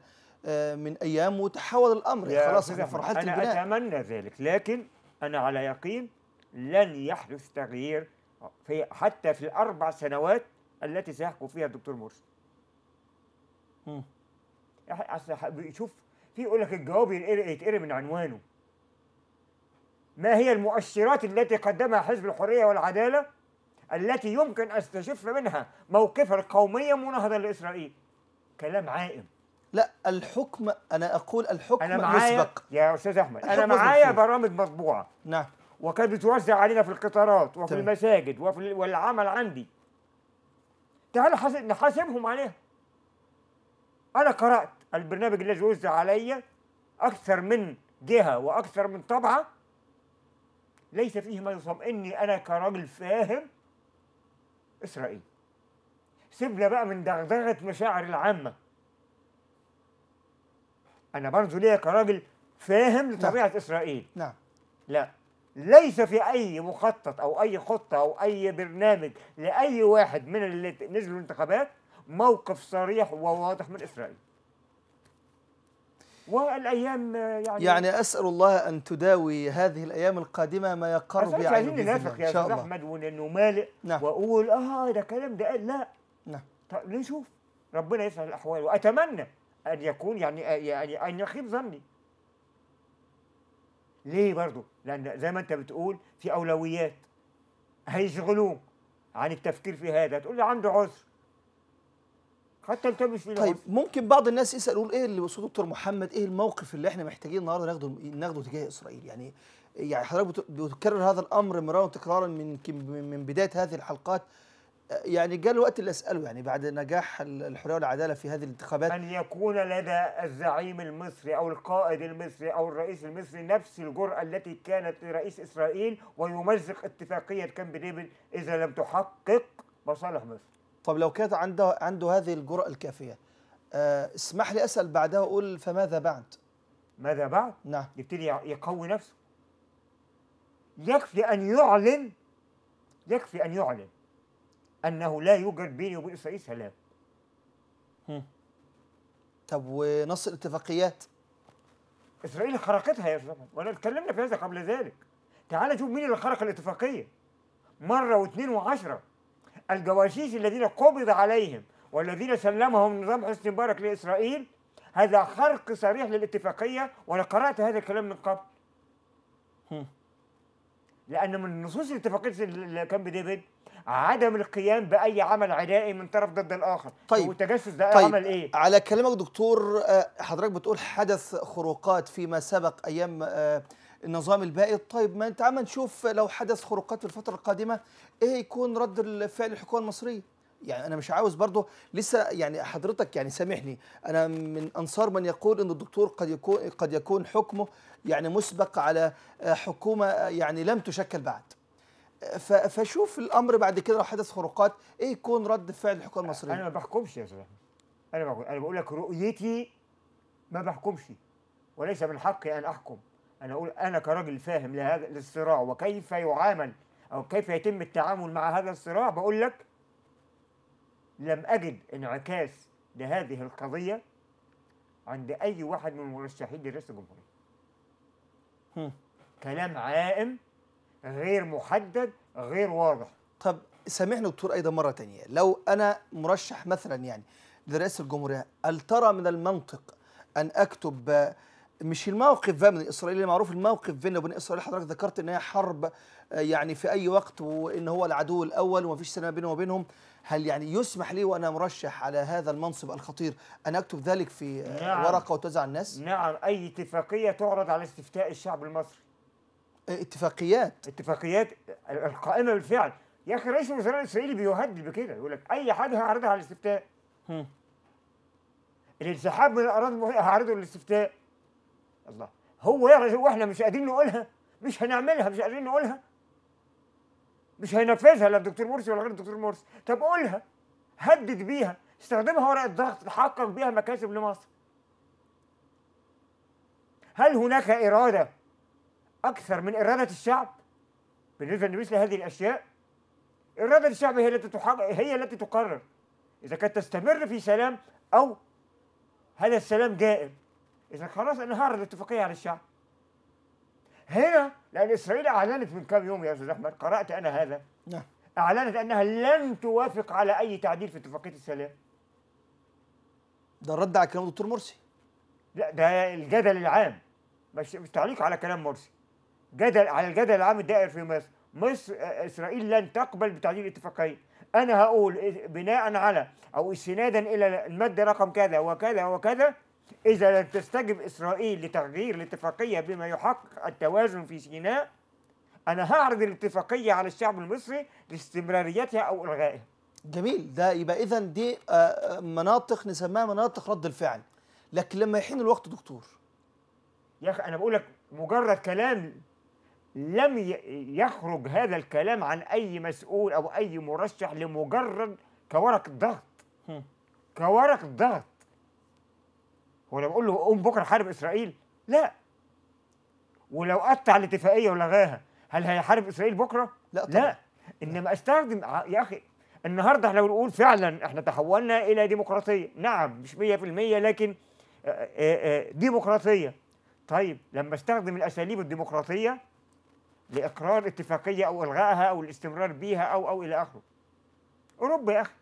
آه، من أيام وتحول الأمر خلاص احنا في البناء أنا أتمنى ذلك لكن أنا على يقين لن يحدث تغيير في حتى في الأربع سنوات التي سيحكم فيها الدكتور مرسي شوف في يقول لك الجواب يتقري من عنوانه ما هي المؤشرات التي قدمها حزب الحرية والعدالة التي يمكن استشف منها موقفا قوميا مناهضا لاسرائيل كلام عائم لا الحكم انا اقول الحكم أنا معايا مسبق يا استاذ احمد انا معايا برامج مطبوعه نعم وكانت بتوزع علينا في القطارات وفي طيب. المساجد وفي والعمل عندي تعال نحاسبهم عليها انا قرات البرنامج الذي وزع علي اكثر من جهه واكثر من طبعه ليس فيه ما اني انا كراجل فاهم اسرائيل سيبنا بقى من دغدغه مشاعر العامه انا برضو ليا كراجل فاهم نعم. لطبيعه لا. اسرائيل نعم لا ليس في اي مخطط او اي خطه او اي برنامج لاي واحد من اللي نزلوا الانتخابات موقف صريح وواضح من اسرائيل والايام آه، يعني يعني اسال الله ان تداوي هذه الايام القادمه ما يقر يعني عايزين ننافق يا استاذ احمد ونمالئ نعم. واقول اه ده كلام ده لا نعم طب نشوف ربنا يسهل الاحوال واتمنى ان يكون يعني آه، يعني ان يخيب ظني ليه برضه؟ لان زي ما انت بتقول في اولويات هيشغلوه عن التفكير في هذا تقول لي عنده عذر حتى الكبش في طيب ممكن بعض الناس يسال يقول ايه اللي وصله دكتور محمد ايه الموقف اللي احنا محتاجين النهارده ناخده ناخده تجاه اسرائيل يعني يعني حضرتك بتكرر هذا الامر مرارا وتكرارا من من بدايه هذه الحلقات يعني جاء الوقت اللي اساله يعني بعد نجاح الحريه والعداله في هذه الانتخابات ان يكون لدى الزعيم المصري او القائد المصري او الرئيس المصري نفس الجرأه التي كانت لرئيس اسرائيل ويمزق اتفاقيه كامب ديفيد اذا لم تحقق مصالح مصر طب لو كانت عنده عنده هذه الجرأة الكافية آه اسمح لي أسأل بعدها وأقول فماذا بعد؟ ماذا بعد؟ نعم يبتدي يقوي نفسه يكفي أن يعلن يكفي أن يعلن أنه لا يوجد بيني وبين إسرائيل سلام طب ونص الاتفاقيات؟ إسرائيل خرقتها يا زلمة وأنا اتكلمنا في هذا قبل ذلك تعال شوف مين اللي خرق الاتفاقية مرة واثنين وعشرة الجواسيس الذين قبض عليهم والذين سلمهم نظام حسني مبارك لإسرائيل هذا خرق صريح للاتفاقية وأنا قرأت هذا الكلام من قبل لأن من نصوص اتفاقية كامب ديفيد عدم القيام باي عمل عدائي من طرف ضد الاخر طيب والتجسس ده طيب. عمل ايه على كلامك دكتور آه، حضرتك بتقول حدث خروقات فيما سبق ايام آه، النظام الباقي طيب ما عم نشوف لو حدث خروقات في الفترة القادمة ايه يكون رد الفعل الحكومة المصرية يعني انا مش عاوز برضه لسه يعني حضرتك يعني سامحني انا من انصار من يقول ان الدكتور قد يكون قد يكون حكمه يعني مسبق على حكومه يعني لم تشكل بعد فشوف الامر بعد كده لو حدث خروقات ايه يكون رد فعل الحكومه المصريه انا ما بحكمش يا استاذ انا بقول انا بقول لك رؤيتي ما بحكمش وليس من حقي ان احكم انا اقول انا كراجل فاهم لهذا للصراع وكيف يعامل او كيف يتم التعامل مع هذا الصراع بقول لك لم اجد انعكاس لهذه القضيه عند اي واحد من المرشحين لرئاسه الجمهوريه. كلام عائم غير محدد غير واضح. طب سامحني دكتور ايضا مره تانية لو انا مرشح مثلا يعني لرئاسه الجمهوريه هل ترى من المنطق ان اكتب مش الموقف بقى من الاسرائيلي معروف الموقف بيننا وبين اسرائيل حضرتك ذكرت ان هي حرب آه، يعني في اي وقت وان هو العدو الاول ومفيش سلام بينه وبينهم هل يعني يسمح لي وانا مرشح على هذا المنصب الخطير ان اكتب ذلك في نعم ورقه وتوزع على الناس؟ نعم اي اتفاقيه تعرض على استفتاء الشعب المصري اتفاقيات اتفاقيات القائمه بالفعل يا اخي رئيس الوزراء الاسرائيلي بيهدد بكده يقول لك اي حاجه هعرضها على الاستفتاء الانسحاب من الاراضي هعرضه للاستفتاء الله هو يا رجل واحنا مش قادرين نقولها مش هنعملها مش قادرين نقولها مش هينفذها لا الدكتور مرسي ولا غير الدكتور مرسي طب قولها هدد بيها استخدمها ورقه ضغط تحقق بيها مكاسب لمصر هل هناك اراده اكثر من اراده الشعب بالنسبه لمثل هذه الاشياء اراده الشعب هي التي تحقق هي التي تقرر اذا كانت تستمر في سلام او هذا السلام دائم اذا خلاص انهارت الاتفاقيه على الشعب هنا لان اسرائيل اعلنت من كم يوم يا استاذ احمد قرات انا هذا نعم اعلنت انها لن توافق على اي تعديل في اتفاقيه السلام ده رد على كلام دكتور مرسي لا ده الجدل العام مش مش تعليق على كلام مرسي جدل على الجدل العام الدائر في مصر مصر آه، آه، اسرائيل لن تقبل بتعديل الاتفاقيه انا هقول إيه، بناء على او استنادا الى الماده رقم كذا وكذا وكذا إذا لم تستجب إسرائيل لتغيير الاتفاقية بما يحقق التوازن في سيناء أنا هعرض الاتفاقية على الشعب المصري لاستمراريتها أو إلغائها جميل ده يبقى إذا دي آه، آه، مناطق نسميها مناطق رد الفعل لكن لما يحين الوقت دكتور يا أخي أنا بقول لك مجرد كلام لم يخرج هذا الكلام عن أي مسؤول أو أي مرشح لمجرد كورق ضغط كورق ضغط ولما بقول له قوم بكره حارب اسرائيل لا ولو قطع الاتفاقيه ولغاها هل هيحارب اسرائيل بكره؟ لا طبعا. لا انما استخدم يا اخي النهارده احنا بنقول فعلا احنا تحولنا الى ديمقراطيه نعم مش 100% لكن آه، آه، آه، ديمقراطيه طيب لما استخدم الاساليب الديمقراطيه لاقرار اتفاقيه او الغائها او الاستمرار بيها او او الى اخره اوروبا يا اخي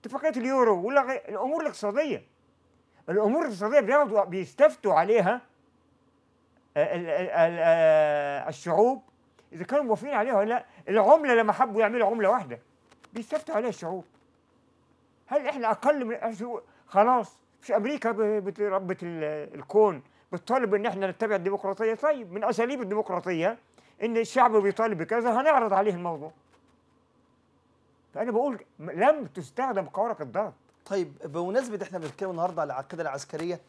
اتفاقيه اليورو والامور الاقتصاديه الامور الاقتصاديه بياخدوا بيستفتوا عليها آه، آه، الشعوب اذا كانوا موافقين عليها ولا لا العمله لما حبوا يعملوا عمله واحده بيستفتوا عليها الشعوب هل احنا اقل من خلاص مش امريكا ربة الكون بتطالب ان احنا نتبع الديمقراطيه طيب من اساليب الديمقراطيه ان الشعب بيطالب بكذا هنعرض عليه الموضوع فانا بقول لم تستخدم قوارق الضغط طيب بمناسبة احنا بنتكلم النهاردة على العقيدة العسكرية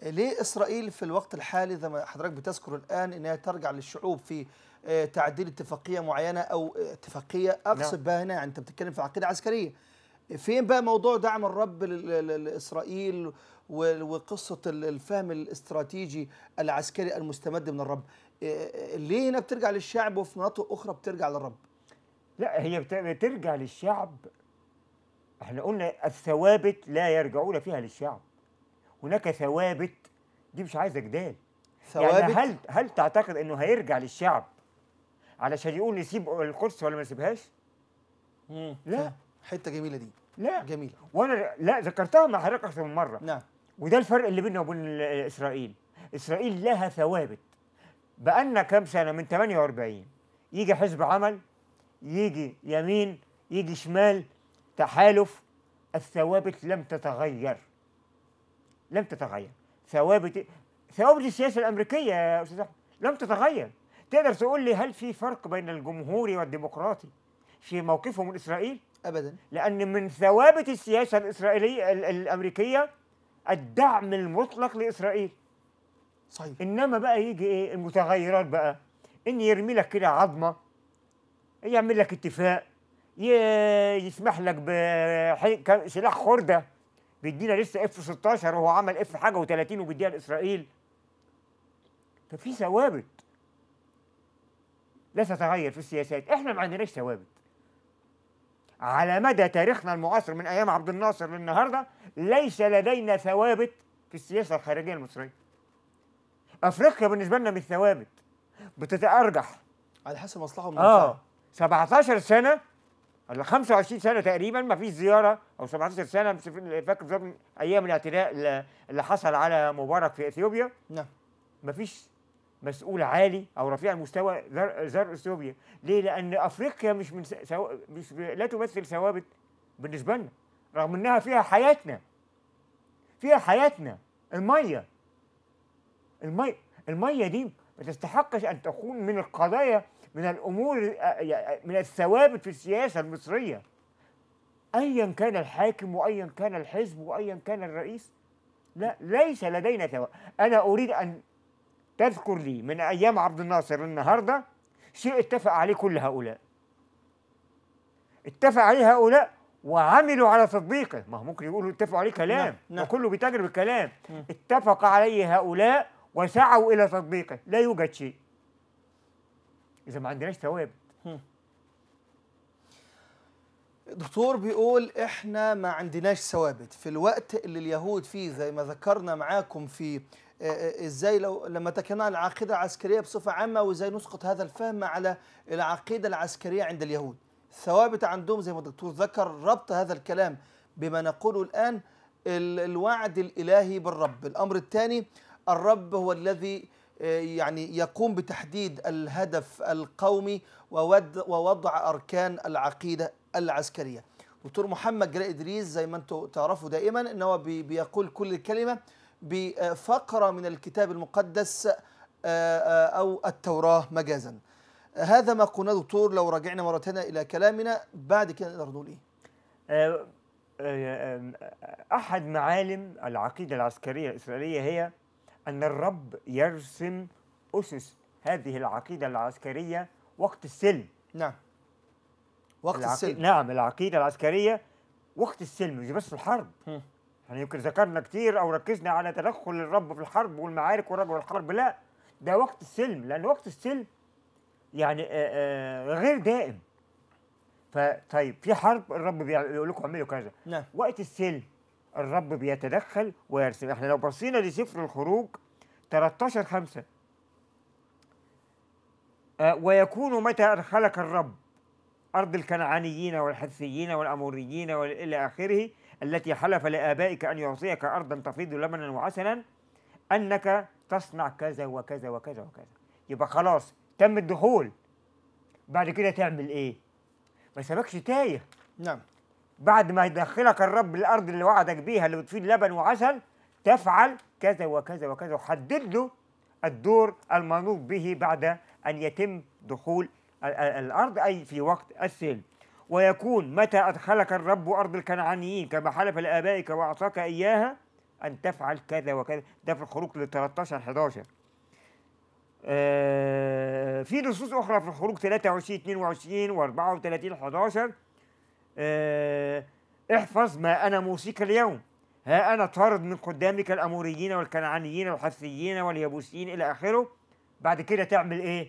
آه، ليه إسرائيل في الوقت الحالي زي ما حضرتك بتذكر الآن إنها ترجع للشعوب في آه، تعديل اتفاقية معينة أو آه، اتفاقية أقصد نعم. بها هنا يعني أنت بتتكلم في عقيدة عسكرية فين بقى موضوع دعم الرب لإسرائيل وقصة الفهم الاستراتيجي العسكري المستمد من الرب ليه هنا بترجع للشعب وفي مناطق أخرى بترجع للرب لا هي بترجع للشعب احنا قلنا الثوابت لا يرجعون فيها للشعب هناك ثوابت دي مش عايزه جدال يعني ثوابت يعني هل هل تعتقد انه هيرجع للشعب علشان يقول نسيب القدس ولا ما نسيبهاش؟ لا حته جميله دي لا جميله وانا لا ذكرتها مع حضرتك اكثر من مره نعم وده الفرق اللي بيننا وبين اسرائيل اسرائيل لها ثوابت بقالنا كام سنه من 48 يجي حزب عمل يجي يمين يجي شمال تحالف الثوابت لم تتغير لم تتغير ثوابت ثوابت السياسه الامريكيه يا استاذ احمد لم تتغير تقدر تقول لي هل في فرق بين الجمهوري والديمقراطي في موقفه من اسرائيل؟ ابدا لان من ثوابت السياسه الاسرائيليه الامريكيه الدعم المطلق لاسرائيل صحيح انما بقى يجي ايه المتغيرات بقى ان يرمي لك كده عظمه يعمل لك اتفاق يسمح لك بسلاح خرده بيدينا لسه اف 16 وهو عمل اف حاجه و30 وبيديها لاسرائيل ففي ثوابت لا تتغير في السياسات احنا ما عندناش ثوابت على مدى تاريخنا المعاصر من ايام عبد الناصر للنهارده ليس لدينا ثوابت في السياسه الخارجيه المصريه افريقيا بالنسبه لنا مش ثوابت بتتارجح على حسب مصلحه ومنفعه اه 17 سنه ال 25 سنه تقريبا ما فيش زياره او 17 سنه مش فاكر بالظبط ايام الاعتداء اللي حصل على مبارك في اثيوبيا نعم ما فيش مسؤول عالي او رفيع المستوى زار اثيوبيا ليه لان افريقيا مش من سو... مش لا تمثل ثوابت بالنسبه لنا رغم انها فيها حياتنا فيها حياتنا الميه الميه الميه دي ما تستحقش ان تكون من القضايا من الامور آه، آه، من الثوابت في السياسه المصريه ايا كان الحاكم وايا كان الحزب وايا كان الرئيس لا ليس لدينا ثوابت انا اريد ان تذكر لي من ايام عبد الناصر النهارده شيء اتفق عليه كل هؤلاء اتفق عليه هؤلاء وعملوا على تطبيقه ما هو ممكن يقولوا اتفقوا عليه كلام نعم، نعم. وكله بيتاجر الكلام اتفق عليه هؤلاء وسعوا الى تطبيقه لا يوجد شيء اذا ما عندناش ثوابت دكتور بيقول احنا ما عندناش ثوابت في الوقت اللي اليهود فيه زي ما ذكرنا معاكم في آه، آه، ازاي لو لما تكلمنا عن العقيده العسكريه بصفه عامه وازاي نسقط هذا الفهم على العقيده العسكريه عند اليهود الثوابت عندهم زي ما الدكتور ذكر ربط هذا الكلام بما نقوله الان الوعد الالهي بالرب الامر الثاني الرب هو الذي يعني يقوم بتحديد الهدف القومي ووضع أركان العقيدة العسكرية دكتور محمد جلاء إدريس زي ما أنتم تعرفوا دائما أنه هو بيقول كل كلمة بفقرة من الكتاب المقدس آه، آه، أو التوراة مجازا هذا ما قلنا دكتور لو رجعنا مرة ثانية إلى كلامنا بعد كده نقدر نقول إيه آه، أحد معالم العقيدة العسكرية الإسرائيلية هي أن الرب يرسم أسس هذه العقيدة العسكرية وقت السلم نعم وقت العقي... السلم نعم العقيدة العسكرية وقت السلم مش بس الحرب م. يعني يمكن ذكرنا كتير أو ركزنا على تدخل الرب في الحرب والمعارك ورجل الحرب لا ده وقت السلم لأن وقت السلم يعني آآ آآ غير دائم فطيب في حرب الرب بيقول لكم اعملوا كذا نعم وقت السلم الرب بيتدخل ويرسم احنا لو بصينا لسفر الخروج 13 5 آه، ويكون متى أدخلك الرب أرض الكنعانيين والحثيين والأموريين والى آخره التي حلف لآبائك أن يعطيك أرضا تفيض لبنا وعسلا أنك تصنع كذا وكذا وكذا وكذا يبقى خلاص تم الدخول بعد كده تعمل إيه؟ ما سابكش تايه نعم بعد ما يدخلك الرب الارض اللي وعدك بيها اللي بتفيد لبن وعسل تفعل كذا وكذا وكذا وحدد له الدور المنوط به بعد ان يتم دخول الارض اي في وقت السلم ويكون متى أدخلك الرب أرض الكنعانيين كما حلف لآبائك وأعطاك إياها أن تفعل كذا وكذا ده في الخروج ل 13 11 في نصوص أخرى في الخروج 23 22 و 34 11 آه، احفظ ما أنا موصيك اليوم ها أنا طارد من قدامك الأموريين والكنعانيين والحثيين واليبوسيين إلى آخره بعد كده تعمل إيه؟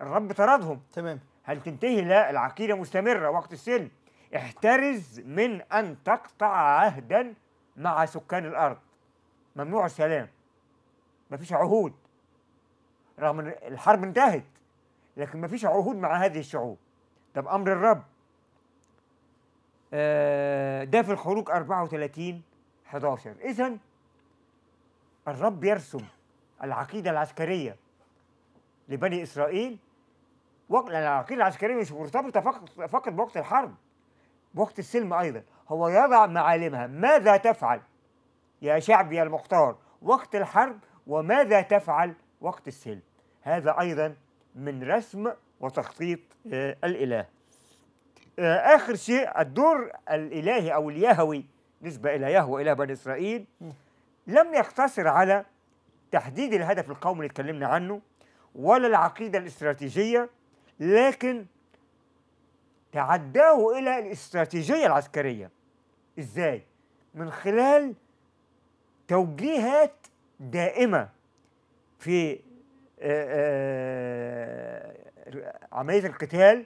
الرب طردهم تمام هل تنتهي لا العقيدة مستمرة وقت السلم احترز من أن تقطع عهدا مع سكان الأرض ممنوع السلام مفيش عهود رغم ان الحرب انتهت لكن مفيش عهود مع هذه الشعوب ده بأمر الرب آه، ده في الخروج 34 11 إذا الرب يرسم العقيدة العسكرية لبني إسرائيل يعني العقيدة العسكرية مش مرتبطة فقط بوقت الحرب بوقت السلم أيضا هو يضع معالمها ماذا تفعل يا شعبي المختار وقت الحرب وماذا تفعل وقت السلم هذا أيضا من رسم وتخطيط آه، الإله آه، اخر شيء الدور الالهي او اليهوي نسبه الى يهوه اله بني اسرائيل لم يقتصر على تحديد الهدف القومي اللي اتكلمنا عنه ولا العقيده الاستراتيجيه لكن تعداه الى الاستراتيجيه العسكريه ازاي من خلال توجيهات دائمه في آه، آه، عمليه القتال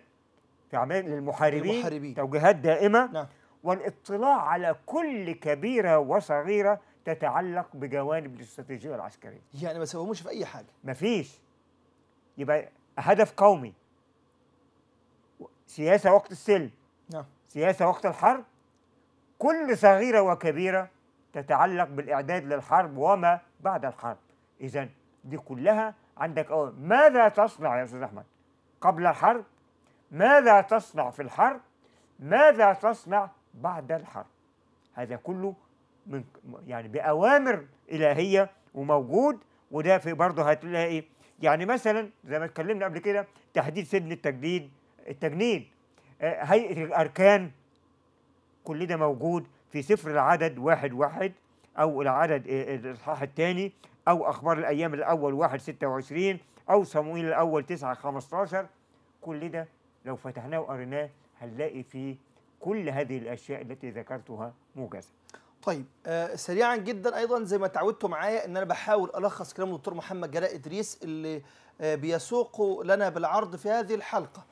تعمل للمحاربين, للمحاربين توجيهات دائمة نعم. والاطلاع على كل كبيرة وصغيرة تتعلق بجوانب الاستراتيجية العسكرية يعني ما سوهموش في أي حاجة مفيش يبقى هدف قومي سياسة وقت السلم نعم. سياسة وقت الحرب كل صغيرة وكبيرة تتعلق بالإعداد للحرب وما بعد الحرب إذا دي كلها عندك أول ماذا تصنع يا أستاذ أحمد قبل الحرب ماذا تصنع في الحرب ماذا تصنع بعد الحرب هذا كله من يعني بأوامر إلهية وموجود وده في برضه هتلاقي إيه يعني مثلا زي ما اتكلمنا قبل كده تحديد سن التجديد التجنيد آه، هيئة الأركان كل ده موجود في سفر العدد واحد واحد أو العدد آه، الإصحاح الثاني أو أخبار الأيام الأول واحد ستة وعشرين أو صموئيل الأول تسعة خمستاشر كل ده لو فتحناه وقريناه هنلاقي فيه كل هذه الأشياء التي ذكرتها موجزة طيب آه سريعا جدا ايضا زي ما تعودتوا معايا ان انا بحاول الخص كلام الدكتور محمد جلاء ادريس اللي آه بيسوق لنا بالعرض في هذه الحلقه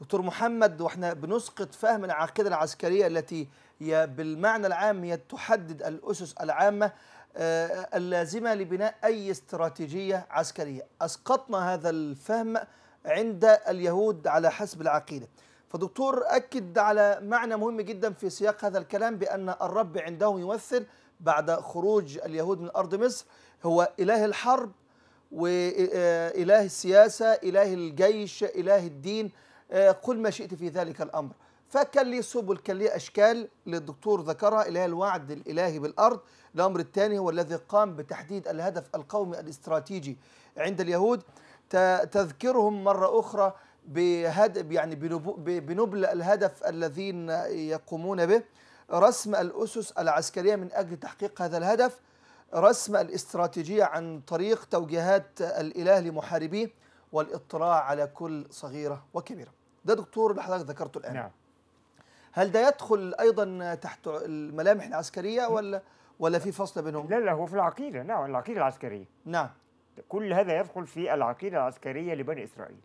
دكتور محمد واحنا بنسقط فهم العقيده العسكريه التي هي بالمعنى العام هي تحدد الاسس العامه آه اللازمه لبناء اي استراتيجيه عسكريه اسقطنا هذا الفهم عند اليهود على حسب العقيدة فدكتور أكد على معنى مهم جدا في سياق هذا الكلام بأن الرب عندهم يمثل بعد خروج اليهود من أرض مصر هو إله الحرب وإله السياسة إله الجيش إله الدين قل ما شئت في ذلك الأمر فكان لي سبل كان لي أشكال للدكتور ذكرها إله الوعد الإلهي بالأرض الأمر الثاني هو الذي قام بتحديد الهدف القومي الاستراتيجي عند اليهود تذكرهم مرة أخرى بهدف يعني بنبل الهدف الذين يقومون به رسم الأسس العسكرية من أجل تحقيق هذا الهدف رسم الاستراتيجية عن طريق توجيهات الإله لمحاربيه والاطلاع على كل صغيرة وكبيرة ده دكتور اللي حضرتك ذكرته الآن نعم. هل ده يدخل أيضا تحت الملامح العسكرية ولا ولا في فصل بينهم؟ لا لا هو في العقيدة نعم العقيدة العسكرية نعم كل هذا يدخل في العقيدة العسكرية لبني إسرائيل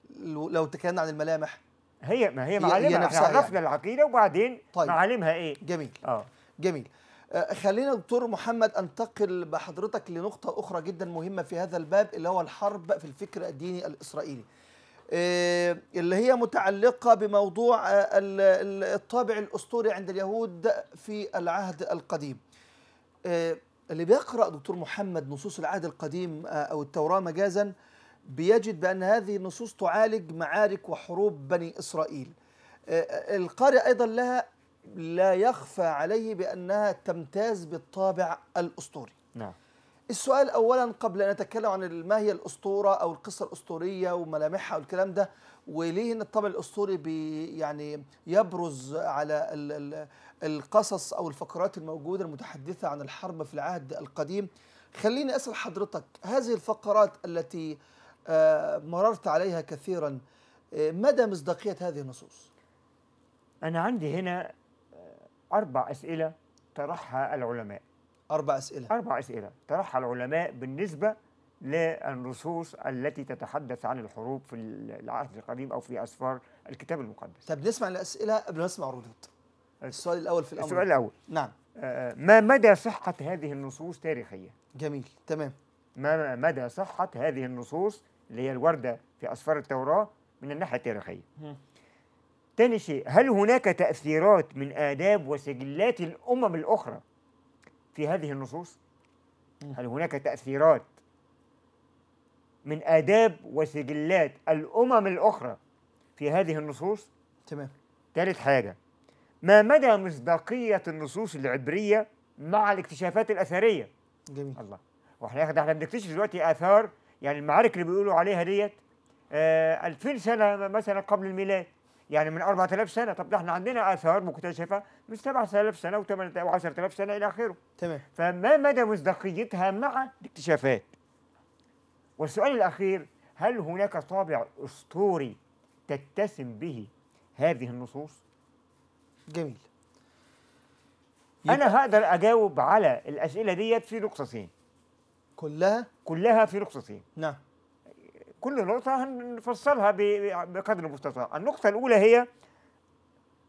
لو تكلمنا عن الملامح هي ما هي معالمها احنا عرفنا يعني. العقيدة وبعدين طيب. معالمها إيه جميل آه. جميل آه، خلينا دكتور محمد انتقل بحضرتك لنقطة أخرى جدا مهمة في هذا الباب اللي هو الحرب في الفكر الديني الإسرائيلي آه، اللي هي متعلقة بموضوع آه، الطابع الأسطوري عند اليهود في العهد القديم اللي بيقرأ دكتور محمد نصوص العهد القديم آه، أو التوراة مجازا بيجد بأن هذه النصوص تعالج معارك وحروب بني إسرائيل آه، القارئ أيضا لها لا يخفى عليه بأنها تمتاز بالطابع الأسطوري نعم السؤال أولا قبل أن نتكلم عن ما هي الأسطورة أو القصة الأسطورية وملامحها والكلام ده وليه أن الطابع الأسطوري بي يعني يبرز على القصص أو الفقرات الموجودة المتحدثة عن الحرب في العهد القديم خليني أسأل حضرتك هذه الفقرات التي آه، مررت عليها كثيرا آه، مدى مصداقية هذه النصوص؟ أنا عندي هنا آه، أربع أسئلة طرحها العلماء أربع أسئلة أربع أسئلة طرحها العلماء بالنسبة للنصوص التي تتحدث عن الحروب في العهد القديم أو في أسفار الكتاب المقدس طب نسمع الأسئلة قبل ما نسمع الردود السؤال الأول في الأمر السؤال الأول نعم آه، آه، ما مدى صحة هذه النصوص تاريخيا؟ جميل تمام ما مدى صحة هذه النصوص اللي هي الوردة في أسفار التوراة من الناحية التاريخية تاني شيء هل هناك تأثيرات من آداب وسجلات الأمم الأخرى في هذه النصوص؟ هل هناك تأثيرات من آداب وسجلات الأمم الأخرى في هذه النصوص؟ تمام تالت حاجة ما مدى مصداقية النصوص العبرية مع الاكتشافات الأثرية جميل الله واحنا احنا بنكتشف دلوقتي آثار يعني المعارك اللي بيقولوا عليها ديت آه 2000 سنة مثلا قبل الميلاد يعني من 4000 سنة طب ده احنا عندنا آثار مكتشفة من 7000 سنة و10000 سنة إلى آخره تمام فما مدى مصداقيتها مع الاكتشافات والسؤال الأخير هل هناك طابع أسطوري تتسم به هذه النصوص؟ جميل انا هقدر اجاوب على الاسئله ديت في نقطتين كلها كلها في نقطتين نعم كل نقطه هنفصلها بقدر المستطاع النقطه الاولى هي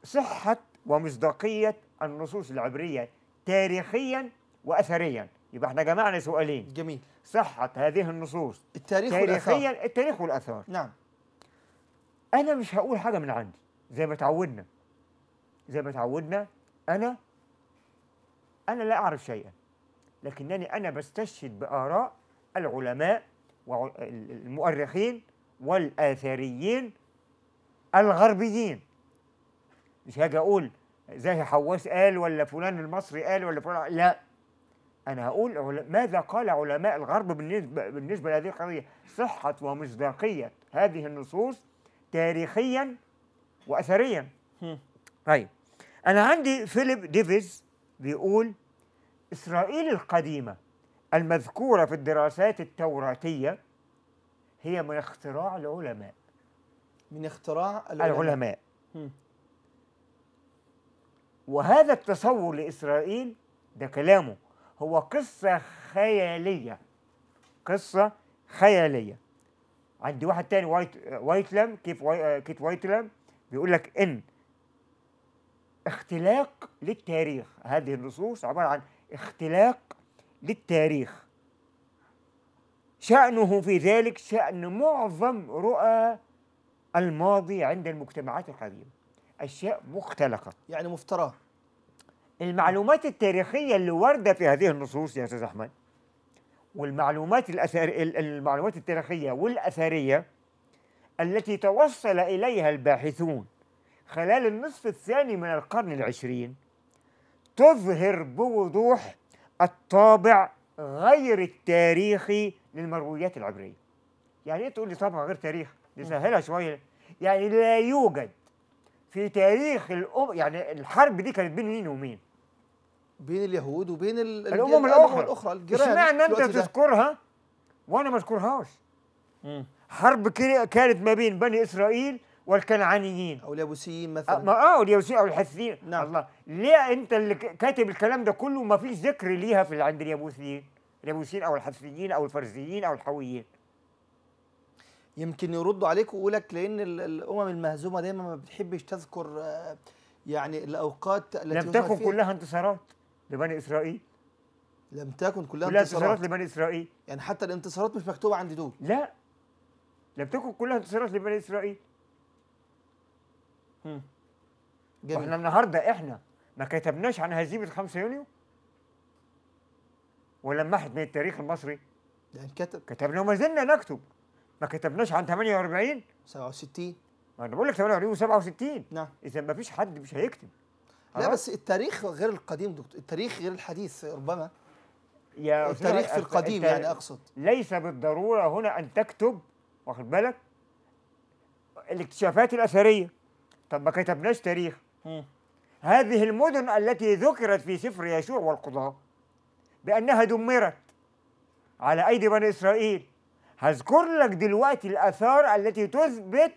صحه ومصداقيه النصوص العبريه تاريخيا واثريا يبقى احنا جمعنا سؤالين جميل صحه هذه النصوص التاريخ تاريخيا والأثار. التاريخ والاثار نعم انا مش هقول حاجه من عندي زي ما تعودنا زي ما تعودنا أنا أنا لا أعرف شيئا لكنني أنا بستشهد بآراء العلماء والمؤرخين والآثريين الغربيين مش هاجي أقول زاهي حواس قال ولا فلان المصري قال ولا فلان لا أنا هقول ماذا قال علماء الغرب بالنسبة, بالنسبة لهذه القضية صحة ومصداقية هذه النصوص تاريخيا وأثريا طيب أنا عندي فيليب ديفيز بيقول إسرائيل القديمة المذكورة في الدراسات التوراتية هي من اختراع العلماء من اختراع العلماء, العلماء. وهذا التصور لإسرائيل ده كلامه هو قصة خيالية قصة خيالية عندي واحد تاني وايت وايتلام كيف وايت آه، كيت بيقول لك إن اختلاق للتاريخ هذه النصوص عبارة عن اختلاق للتاريخ شأنه في ذلك شأن معظم رؤى الماضي عند المجتمعات القديمة أشياء مختلقة يعني مفتراه المعلومات التاريخية اللي ورده في هذه النصوص يا أستاذ أحمد والمعلومات الأثار المعلومات التاريخية والأثرية التي توصل إليها الباحثون خلال النصف الثاني من القرن العشرين تظهر بوضوح الطابع غير التاريخي للمرويات العبرية يعني ايه تقول لي طابع غير تاريخ نسهلها شوية يعني لا يوجد في تاريخ الأم يعني الحرب دي كانت بين مين ومين بين اليهود وبين ال... الامم الاخرى الاخرى الجيران اشمعنى انت تذكرها وانا ما اذكرهاش حرب كانت ما بين بني اسرائيل والكنعانيين او اليابوسيين آه، مثلا اه اليابوسيين او الحثيين نعم الله ليه انت اللي كاتب الكلام ده كله ما فيش ذكر ليها في عند اليابوسيين اليابوسيين او الحثيين او الفرزيين او الحويين يمكن يردوا عليك ويقول لك لان الامم المهزومه دايما ما بتحبش تذكر آه، يعني الاوقات التي لم تكن كلها انتصارات لبني اسرائيل لم تكن كلها, كلها انتصارات, انتصارات لبني اسرائيل يعني حتى الانتصارات مش مكتوبه عند دول لا لم تكن كلها انتصارات لبني اسرائيل واحنا النهارده احنا ما كتبناش عن هزيمه 5 يونيو ولا لمحت من التاريخ المصري ده انكتب كتبنا وما زلنا نكتب ما كتبناش عن 48 67 ما انا بقول لك 48 و67 نعم اذا ما فيش حد مش هيكتب لا بس التاريخ غير القديم دكتور التاريخ غير الحديث ربما يا التاريخ في القديم يعني اقصد ليس بالضروره هنا ان تكتب واخد بالك الاكتشافات الاثريه طب ما كتبناش تاريخ هذه المدن التي ذكرت في سفر يشوع والقضاة بأنها دمرت على أيدي بني إسرائيل هذكر لك دلوقتي الآثار التي تثبت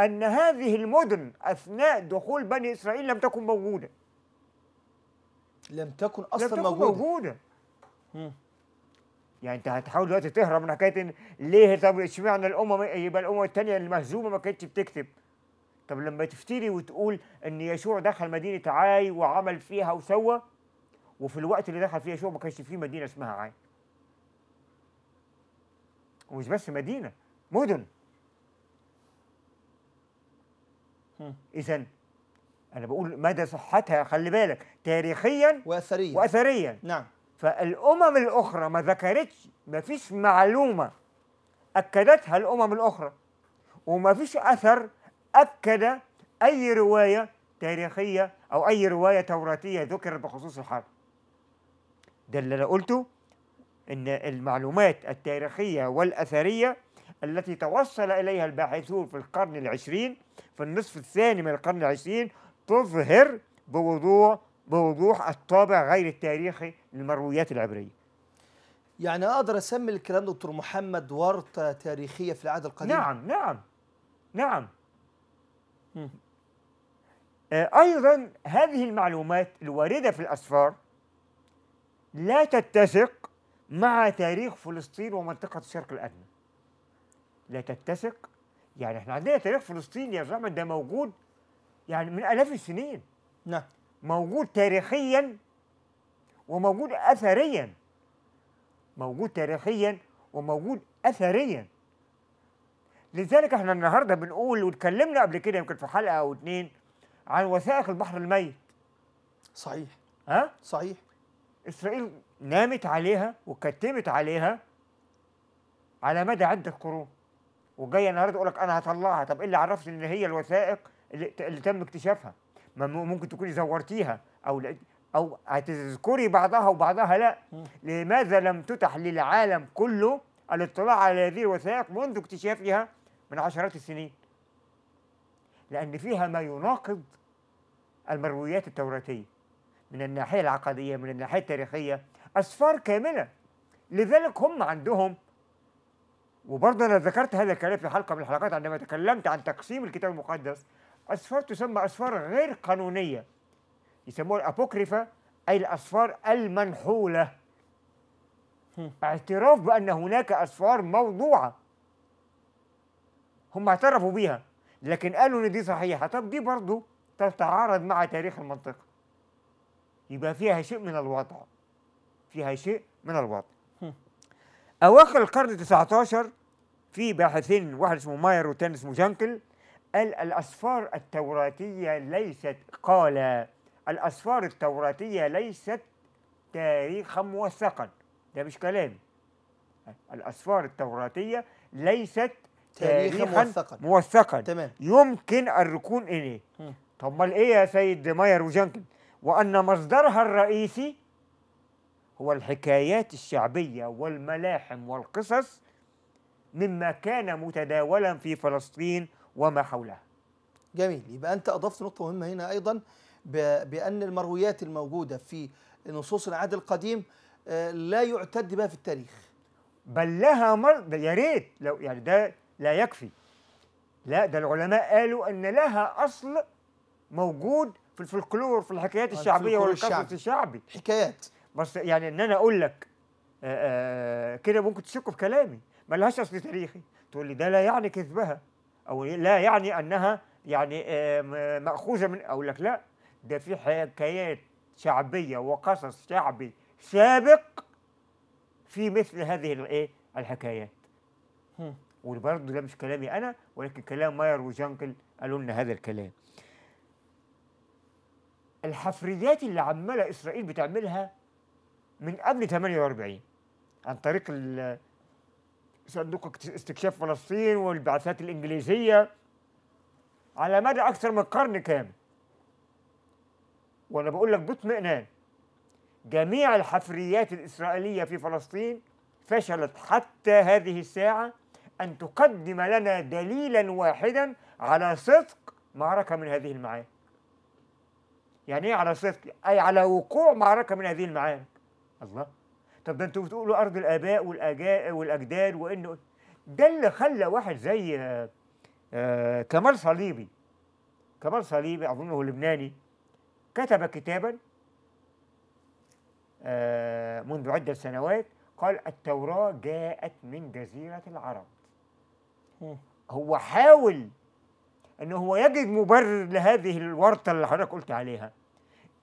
أن هذه المدن أثناء دخول بني إسرائيل لم تكن موجودة لم تكن أصلا لم تكن موجودة, موجودة. يعني انت هتحاول دلوقتي تهرب من حكايه ليه طب اشمعنى الامم يبقى الامم الثانيه المهزومه ما كانتش بتكتب طب لما تفتري وتقول ان يشوع دخل مدينه عاي وعمل فيها وسوى وفي الوقت اللي دخل فيه يشوع ما كانش فيه مدينه اسمها عاي ومش بس مدينه مدن اذا انا بقول مدى صحتها خلي بالك تاريخيا واثريا واثريا نعم فالامم الاخرى ما ذكرتش ما فيش معلومه اكدتها الامم الاخرى وما فيش اثر أكد أي رواية تاريخية أو أي رواية توراتية ذكرت بخصوص الحرب ده اللي أنا قلته إن المعلومات التاريخية والأثرية التي توصل إليها الباحثون في القرن العشرين في النصف الثاني من القرن العشرين تظهر بوضوح بوضوح الطابع غير التاريخي للمرويات العبرية يعني أقدر أسمي الكلام دكتور محمد ورطة تاريخية في العهد القديم نعم نعم نعم آه، أيضا هذه المعلومات الواردة في الأسفار لا تتسق مع تاريخ فلسطين ومنطقة الشرق الأدنى لا تتسق يعني احنا عندنا تاريخ فلسطين يا جماعة ده موجود يعني من آلاف السنين نعم موجود تاريخيا وموجود أثريا موجود تاريخيا وموجود أثريا لذلك احنا النهارده بنقول واتكلمنا قبل كده يمكن في حلقه او اتنين عن وثائق البحر الميت صحيح ها صحيح اسرائيل نامت عليها وكتمت عليها على مدى عده قرون وجايه النهارده اقول لك انا هطلعها طب ايه اللي عرفني ان هي الوثائق اللي تم اكتشافها ما ممكن تكوني زورتيها او او هتذكري بعضها وبعضها لا لماذا لم تتح للعالم كله الاطلاع على هذه الوثائق منذ اكتشافها من عشرات السنين لأن فيها ما يناقض المرويات التوراتية من الناحية العقدية من الناحية التاريخية أسفار كاملة لذلك هم عندهم وبرضه أنا ذكرت هذا الكلام في حلقة من الحلقات عندما تكلمت عن تقسيم الكتاب المقدس أسفار تسمى أسفار غير قانونية يسموها الأبوكريفة أي الأسفار المنحولة اعتراف بأن هناك أسفار موضوعة هم اعترفوا بيها لكن قالوا ان دي صحيحه طب دي برضه تتعارض مع تاريخ المنطقه يبقى فيها شيء من الوضع فيها شيء من الوضع اواخر القرن ال 19 في باحثين واحد اسمه ماير والتاني اسمه جانكل قال الاسفار التوراتيه ليست قال الاسفار التوراتيه ليست تاريخا موثقا ده مش كلامي الاسفار التوراتيه ليست تاريخا موثقا موثقا تمام يمكن الركون اليه طب ما ايه يا سيد ماير وجانكن وان مصدرها الرئيسي هو الحكايات الشعبيه والملاحم والقصص مما كان متداولا في فلسطين وما حولها جميل يبقى انت اضفت نقطه مهمه هنا ايضا بان المرويات الموجوده في نصوص العهد القديم آه، لا يعتد بها في التاريخ بل لها مر... يا ريت لو يعني ده لا يكفي لا ده العلماء قالوا ان لها اصل موجود في الفلكلور في الحكايات الشعبيه والقصص الشعبي حكايات بس يعني ان انا اقول لك آه، آه، كده ممكن تشك في كلامي ما لهاش اصل تاريخي تقول لي ده لا يعني كذبها او لا يعني انها يعني آه، ماخوذه من اقول لك لا ده في حكايات شعبيه وقصص شعبي سابق في مثل هذه الايه الحكايات وبرضه ده مش كلامي أنا ولكن كلام ماير وجانكل قالوا لنا هذا الكلام الحفريات اللي عمالة إسرائيل بتعملها من قبل 48 عن طريق صندوق استكشاف فلسطين والبعثات الإنجليزية على مدى أكثر من قرن كامل وأنا بقول لك باطمئنان جميع الحفريات الإسرائيلية في فلسطين فشلت حتى هذه الساعة أن تقدم لنا دليلا واحدا على صدق معركة من هذه المعارك يعني ايه على صدق؟ اي على وقوع معركه من هذه المعارك. الله. طب ده انتوا بتقولوا ارض الاباء والاجاء والاجداد وانه ده اللي خلى واحد زي آآ آه، آآ كمال صليبي كمال صليبي اظنه لبناني كتب كتابا آه، منذ عده سنوات قال التوراه جاءت من جزيره العرب. هو حاول ان هو يجد مبرر لهذه الورطه اللي حضرتك قلت عليها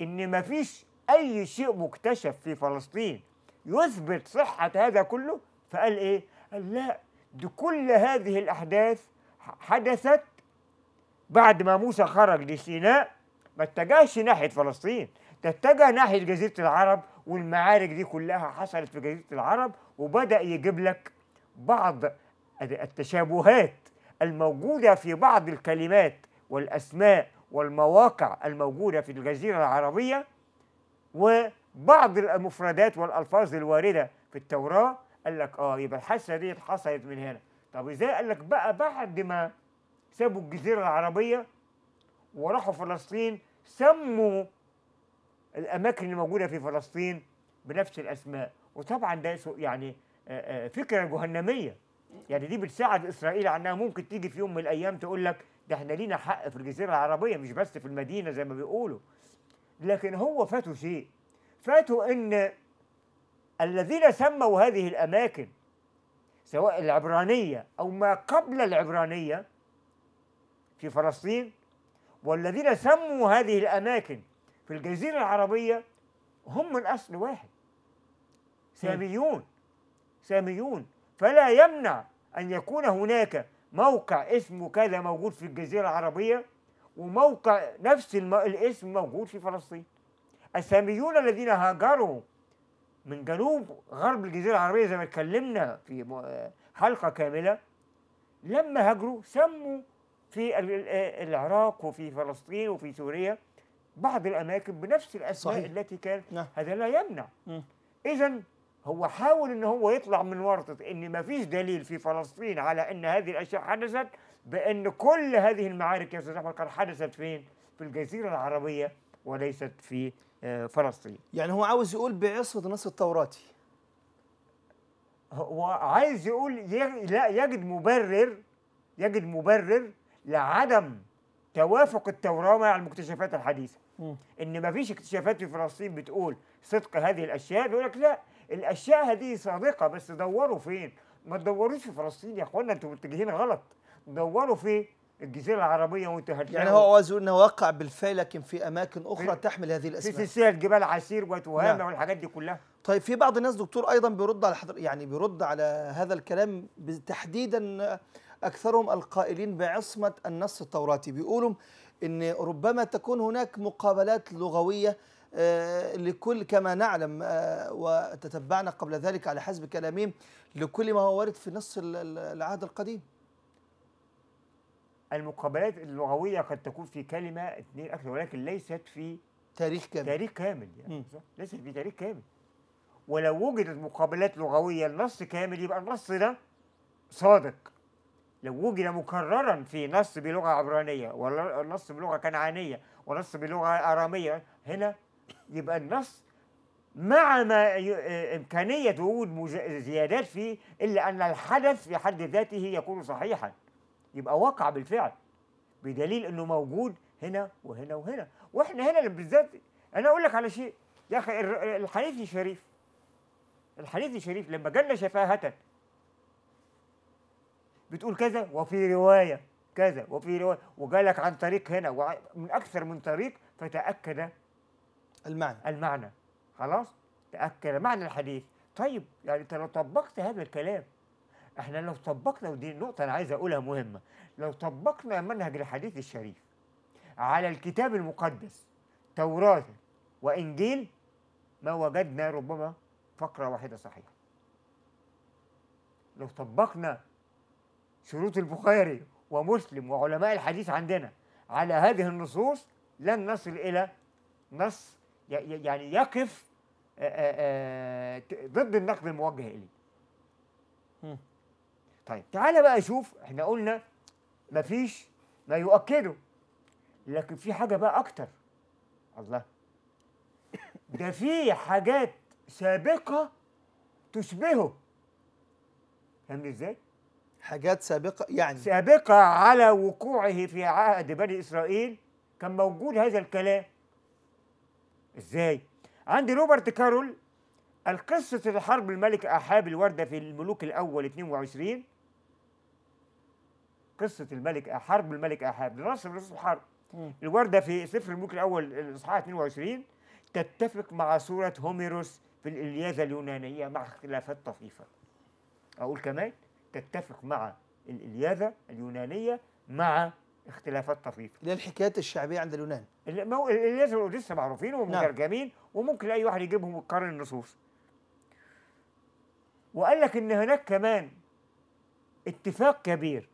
ان ما فيش اي شيء مكتشف في فلسطين يثبت صحه هذا كله فقال ايه قال لا دي كل هذه الاحداث حدثت بعد ما موسى خرج لسيناء ما اتجهش ناحيه فلسطين ده اتجه ناحيه جزيره العرب والمعارك دي كلها حصلت في جزيره العرب وبدا يجيب لك بعض التشابهات الموجودة في بعض الكلمات والأسماء والمواقع الموجودة في الجزيرة العربية وبعض المفردات والألفاظ الواردة في التوراة قال لك آه يبقى الحاسة دي حصلت من هنا طب إزاي قال لك بقى بعد ما سابوا الجزيرة العربية وراحوا فلسطين سموا الأماكن الموجودة في فلسطين بنفس الأسماء وطبعا ده يعني فكرة جهنمية يعني دي بتساعد اسرائيل على انها ممكن تيجي في يوم من الايام تقول لك ده احنا لينا حق في الجزيره العربيه مش بس في المدينه زي ما بيقولوا لكن هو فاتوا شيء فاتوا ان الذين سموا هذه الاماكن سواء العبرانيه او ما قبل العبرانيه في فلسطين والذين سموا هذه الاماكن في الجزيره العربيه هم من اصل واحد ساميون ساميون فلا يمنع أن يكون هناك موقع اسمه كذا موجود في الجزيرة العربية وموقع نفس الاسم موجود في فلسطين الساميون الذين هاجروا من جنوب غرب الجزيرة العربية زي ما اتكلمنا في حلقة كاملة لما هاجروا سموا في العراق وفي فلسطين وفي سوريا بعض الأماكن بنفس الأسماء صحيح. التي كان نعم. هذا لا يمنع إذا هو حاول ان هو يطلع من ورطه ان ما فيش دليل في فلسطين على ان هذه الاشياء حدثت بان كل هذه المعارك يا استاذ احمد قال حدثت فين؟ في الجزيره العربيه وليست في آه، فلسطين. يعني هو عاوز يقول بعصمه النص التوراتي. هو عايز يقول لا يجد مبرر يجد مبرر لعدم توافق التوراه مع المكتشفات الحديثه. م. ان ما فيش اكتشافات في فلسطين بتقول صدق هذه الاشياء بيقول لك لا الاشياء هذه سابقه بس دوروا فين ما تدوروش في فلسطين يا اخوانا انتوا متجهين غلط دوروا في الجزيره العربيه وانتوا هتلاقوا يعني هو وزير انه وقع بالفعل لكن في اماكن اخرى في تحمل هذه الاسماء في سلسله جبال عسير وتوهام نعم. والحاجات دي كلها طيب في بعض الناس دكتور ايضا بيرد على حضر يعني بيرد على هذا الكلام تحديدا اكثرهم القائلين بعصمه النص التوراتي بيقولوا ان ربما تكون هناك مقابلات لغويه آه، لكل كما نعلم آه، وتتبعنا قبل ذلك على حسب كلامهم لكل ما هو وارد في نص العهد القديم المقابلات اللغوية قد تكون في كلمة اثنين أكثر ولكن ليست في تاريخ كامل تاريخ كامل يعني صح؟ ليست في تاريخ كامل ولو وجدت مقابلات لغوية النص كامل يبقى النص ده صادق لو وجد مكررا في نص بلغة عبرانية ولا نص بلغة كنعانية ونص بلغة أرامية هنا يبقى النص مع ما إمكانية وجود زيادات فيه إلا أن الحدث في حد ذاته يكون صحيحا يبقى وقع بالفعل بدليل أنه موجود هنا وهنا وهنا وإحنا هنا بالذات أنا أقول لك على شيء يا أخي الحديث الشريف الحديث الشريف لما جلنا شفاهة بتقول كذا وفي رواية كذا وفي رواية وجالك عن طريق هنا ومن أكثر من طريق فتأكد المعنى المعنى خلاص تأكد معنى الحديث طيب يعني انت لو طبقت هذا الكلام احنا لو طبقنا ودي نقطة أنا عايز أقولها مهمة لو طبقنا منهج الحديث الشريف على الكتاب المقدس توراة وإنجيل ما وجدنا ربما فقرة واحدة صحيحة لو طبقنا شروط البخاري ومسلم وعلماء الحديث عندنا على هذه النصوص لن نصل إلى نص يعني يقف ضد النقد الموجه إليه طيب تعالى بقى شوف احنا قلنا مفيش ما يؤكده لكن في حاجة بقى أكتر الله ده في حاجات سابقة تشبهه فهمت ازاي؟ حاجات سابقة يعني سابقة على وقوعه في عهد بني إسرائيل كان موجود هذا الكلام ازاي عندي روبرت كارول القصة الحرب الملك أحاب الوردة في الملوك الأول 22 قصة الملك حرب الملك أحاب نص نص الحرب الوردة في سفر الملوك الأول الإصحاح 22 تتفق مع صورة هوميروس في الإلياذة اليونانية مع اختلافات طفيفة أقول كمان تتفق مع الإلياذة اليونانية مع اختلافات طفيفه اللي الحكايات الشعبيه عند اليونان الياس لسه معروفين ومترجمين نعم. وممكن اي واحد يجيبهم ويقارن النصوص وقال لك ان هناك كمان اتفاق كبير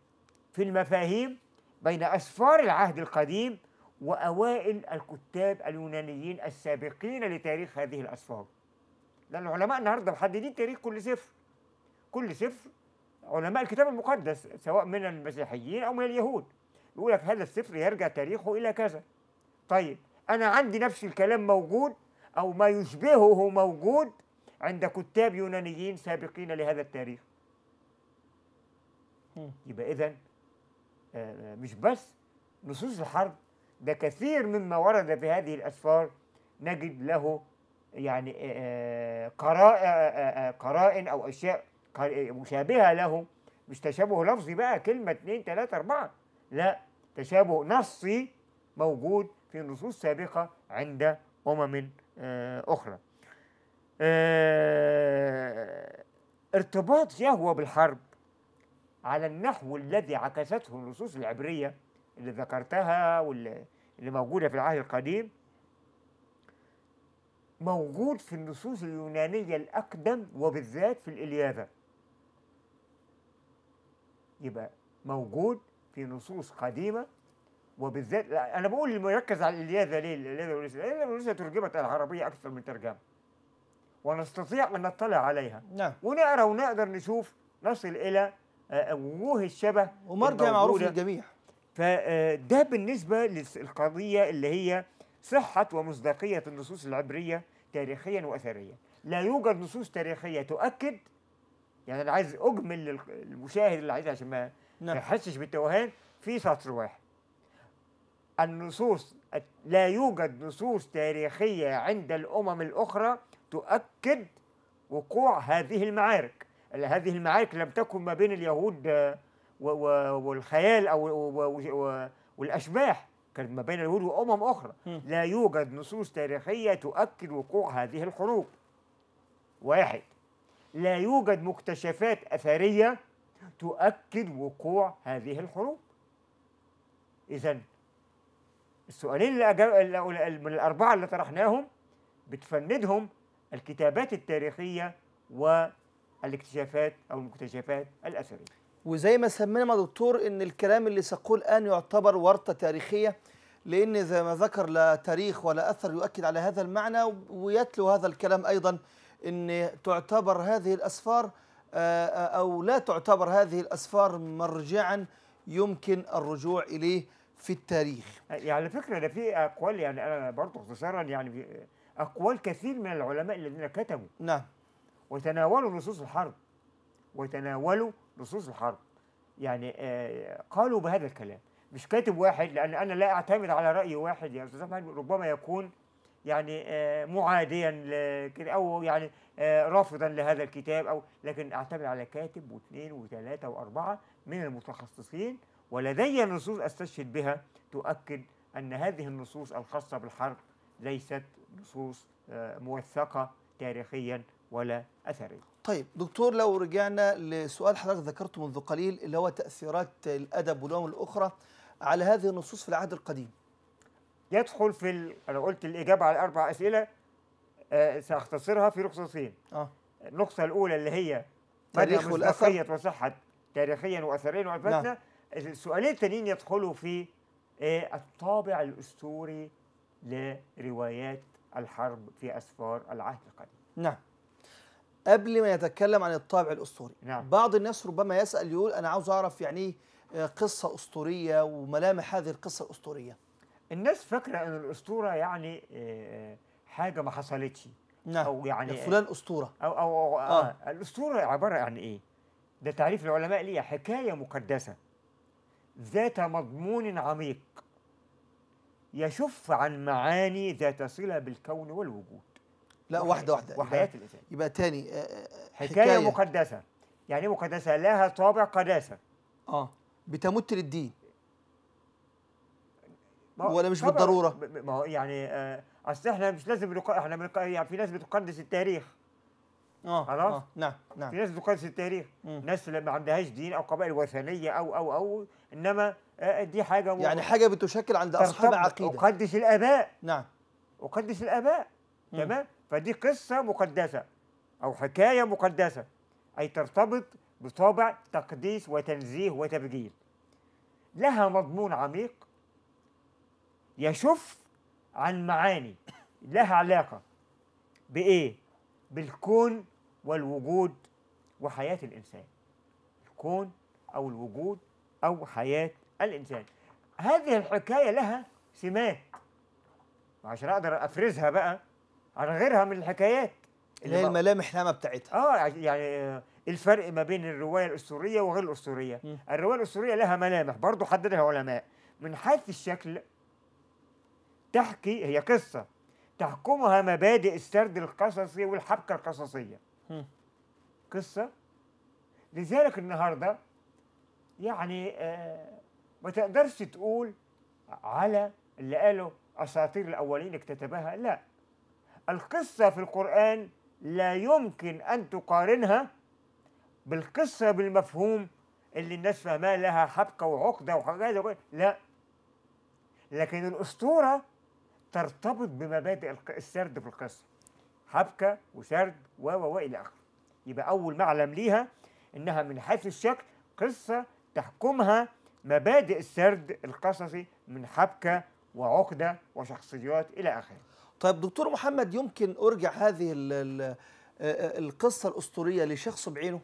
في المفاهيم بين اسفار العهد القديم واوائل الكتاب اليونانيين السابقين لتاريخ هذه الاسفار لان العلماء النهارده محددين تاريخ كل سفر كل سفر علماء الكتاب المقدس سواء من المسيحيين او من اليهود يقول لك هذا الصفر يرجع تاريخه إلى كذا طيب أنا عندي نفس الكلام موجود أو ما يشبهه موجود عند كتاب يونانيين سابقين لهذا التاريخ يبقى إذا آه، مش بس نصوص الحرب ده كثير مما ورد في هذه الأسفار نجد له يعني آه، آه، قرائن أو أشياء مشابهة له مش تشابه لفظي بقى كلمة اثنين ثلاثه أربعة لا تشابه نصي موجود في نصوص سابقة عند أمم آه، أخرى آه، ارتباط يهوى بالحرب على النحو الذي عكسته النصوص العبرية اللي ذكرتها واللي موجودة في العهد القديم موجود في النصوص اليونانية الأقدم وبالذات في الإلياذة يبقى موجود في نصوص قديمة وبالذات أنا بقول مركز على الإلياذة ليه الإلياذة والإلياذة ترجمت العربية أكثر من ترجمة ونستطيع أن نطلع عليها نعم ونقرأ ونقدر نشوف نصل إلى آه، آه، وجوه الشبه ومرجع معروف للجميع فده آه، بالنسبة للقضية اللي هي صحة ومصداقية النصوص العبرية تاريخيا وأثريا لا يوجد نصوص تاريخية تؤكد يعني أنا عايز أجمل للمشاهد اللي عايز عشان ما نعم. ما يعني يحسش بالتوهان في سطر واحد النصوص لا يوجد نصوص تاريخية عند الأمم الأخرى تؤكد وقوع هذه المعارك هذه المعارك لم تكن ما بين اليهود والخيال أو والأشباح كانت ما بين اليهود وأمم أخرى لا يوجد نصوص تاريخية تؤكد وقوع هذه الحروب واحد لا يوجد مكتشفات أثرية تؤكد وقوع هذه الحروب إذا السؤالين اللي من الأربعة اللي طرحناهم بتفندهم الكتابات التاريخية والاكتشافات أو المكتشفات الأثرية وزي ما سمينا دكتور إن الكلام اللي سقول الآن يعتبر ورطة تاريخية لأن زي ما ذكر لا تاريخ ولا أثر يؤكد على هذا المعنى ويتلو هذا الكلام أيضا أن تعتبر هذه الأسفار آه، آه، أو لا تعتبر هذه الأسفار مرجعا يمكن الرجوع إليه في التاريخ آه، يعني على فكرة ده في أقوال يعني أنا برضه اختصارا يعني أقوال كثير من العلماء الذين كتبوا نعم وتناولوا نصوص الحرب وتناولوا نصوص الحرب يعني قالوا بهذا الكلام مش كاتب واحد لأن أنا لا أعتمد على رأي واحد يا أستاذ ربما يكون يعني آه، معاديا كده او يعني آه، رافضا لهذا الكتاب او لكن اعتمد على كاتب واثنين وثلاثه واربعه من المتخصصين ولدي نصوص استشهد بها تؤكد ان هذه النصوص الخاصه بالحرب ليست نصوص آه، موثقه تاريخيا ولا اثريا. طيب دكتور لو رجعنا لسؤال حضرتك ذكرته منذ قليل اللي هو تاثيرات الادب والعلوم الاخرى على هذه النصوص في العهد القديم. يدخل في ال... انا قلت الاجابه على اربع اسئله آه ساختصرها في نقطتين اه النقطه الاولى اللي هي تاريخ والاثر وصحه تاريخيا واثريا والفتنه نعم. السؤالين التانيين يدخلوا في آه الطابع الاسطوري لروايات الحرب في اسفار العهد القديم نعم قبل ما يتكلم عن الطابع الاسطوري نعم. بعض الناس ربما يسال يقول انا عاوز اعرف يعني ايه قصه اسطوريه وملامح هذه القصه الاسطوريه الناس فاكره ان الاسطوره يعني آه، حاجه ما حصلتش نعم او يعني, يعني فلان اسطوره او او, أو آه. آه. الاسطوره عباره عن ايه؟ ده تعريف العلماء ليها حكايه مقدسه ذات مضمون عميق يشف عن معاني ذات صله بالكون والوجود لا واحده واحده وحياه الانسان يبقى تاني آه، آه، حكايه, حكاية مقدسه يعني مقدسه لها طابع قداسه اه بتمت للدين ولا مش بالضروره ما هو يعني آه، اصل احنا مش لازم نق... احنا بنق... يعني في ناس بتقدس التاريخ آه،, اه خلاص نعم نعم في ناس بتقدس التاريخ مم. ناس ما عندهاش دين او قبائل وثنيه او او او انما آه، دي حاجه مو... يعني حاجه بتشكل عند اصحاب عقيده اقدس الاباء نعم اقدس الاباء مم. تمام فدي قصه مقدسه او حكايه مقدسه اي ترتبط بطابع تقديس وتنزيه وتبجيل لها مضمون عميق يشف عن معاني لها علاقة بإيه؟ بالكون والوجود وحياة الإنسان الكون أو الوجود أو حياة الإنسان هذه الحكاية لها سمات عشان أقدر أفرزها بقى عن غيرها من الحكايات اللي هي الملامح لما بتاعتها اه يعني, يعني، آه، الفرق ما بين الروايه الاسطوريه وغير الاسطوريه الروايه الاسطوريه لها ملامح برضه حددها علماء من حيث الشكل تحكي هي قصة تحكمها مبادئ السرد القصصي والحبكة القصصية قصة لذلك النهاردة يعني آه، ما تقدرش تقول على اللي قاله أساطير الأولين اكتتبها لا القصة في القرآن لا يمكن أن تقارنها بالقصة بالمفهوم اللي الناس فهمها لها حبكة وعقدة وحاجات لا لكن الأسطورة ترتبط بمبادئ السرد في القصة حبكة وسرد و و وإلى آخره يبقى أول معلم ليها إنها من حيث الشكل قصة تحكمها مبادئ السرد القصصي من حبكة وعقدة وشخصيات إلى آخره طيب دكتور محمد يمكن أرجع هذه الـ الـ القصة الأسطورية لشخص بعينه؟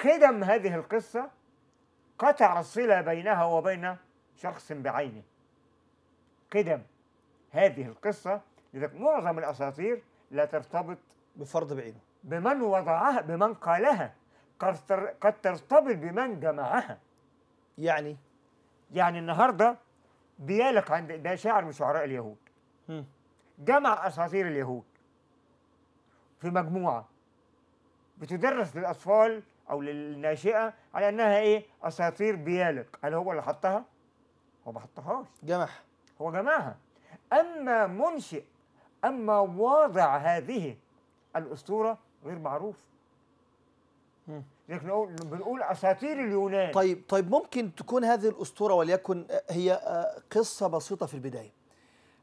قدم هذه القصة قطع الصلة بينها وبين شخص بعينه قدم هذه القصة لذلك معظم الأساطير لا ترتبط بفرض بعينه بمن وضعها بمن قالها قد ترتبط بمن جمعها يعني يعني النهارده بيالك عند ده شاعر من شعراء اليهود م. جمع اساطير اليهود في مجموعه بتدرس للاطفال او للناشئه على انها ايه اساطير بيالك هل هو اللي حطها هو ما حطهاش جمعها هو جمعها أما منشئ أما واضع هذه الأسطورة غير معروف لكن بنقول أساطير اليونان طيب طيب ممكن تكون هذه الأسطورة وليكن آه، هي آه، قصة بسيطة في البداية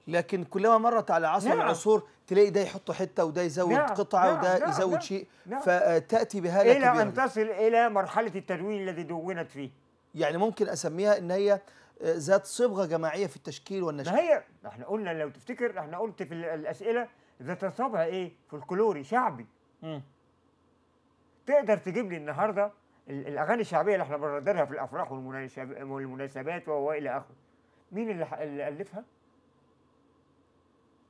لكن كلما مرت على عصر نعم. العصور تلاقي ده يحط حته وده يزود نعم. قطعه نعم. وده نعم. يزود نعم. شيء نعم. فتاتي بهذا الى ان تصل الى مرحله التدوين الذي دونت فيه يعني ممكن اسميها ان هي ذات صبغه جماعيه في التشكيل والنشاط ما هي احنا قلنا لو تفتكر احنا قلت في الاسئله ذات صبغه ايه فولكلوري شعبي م. تقدر تجيب لي النهارده الاغاني الشعبيه اللي احنا بنرددها في الافراح والمناسبات والى اخره مين اللي, اللي الفها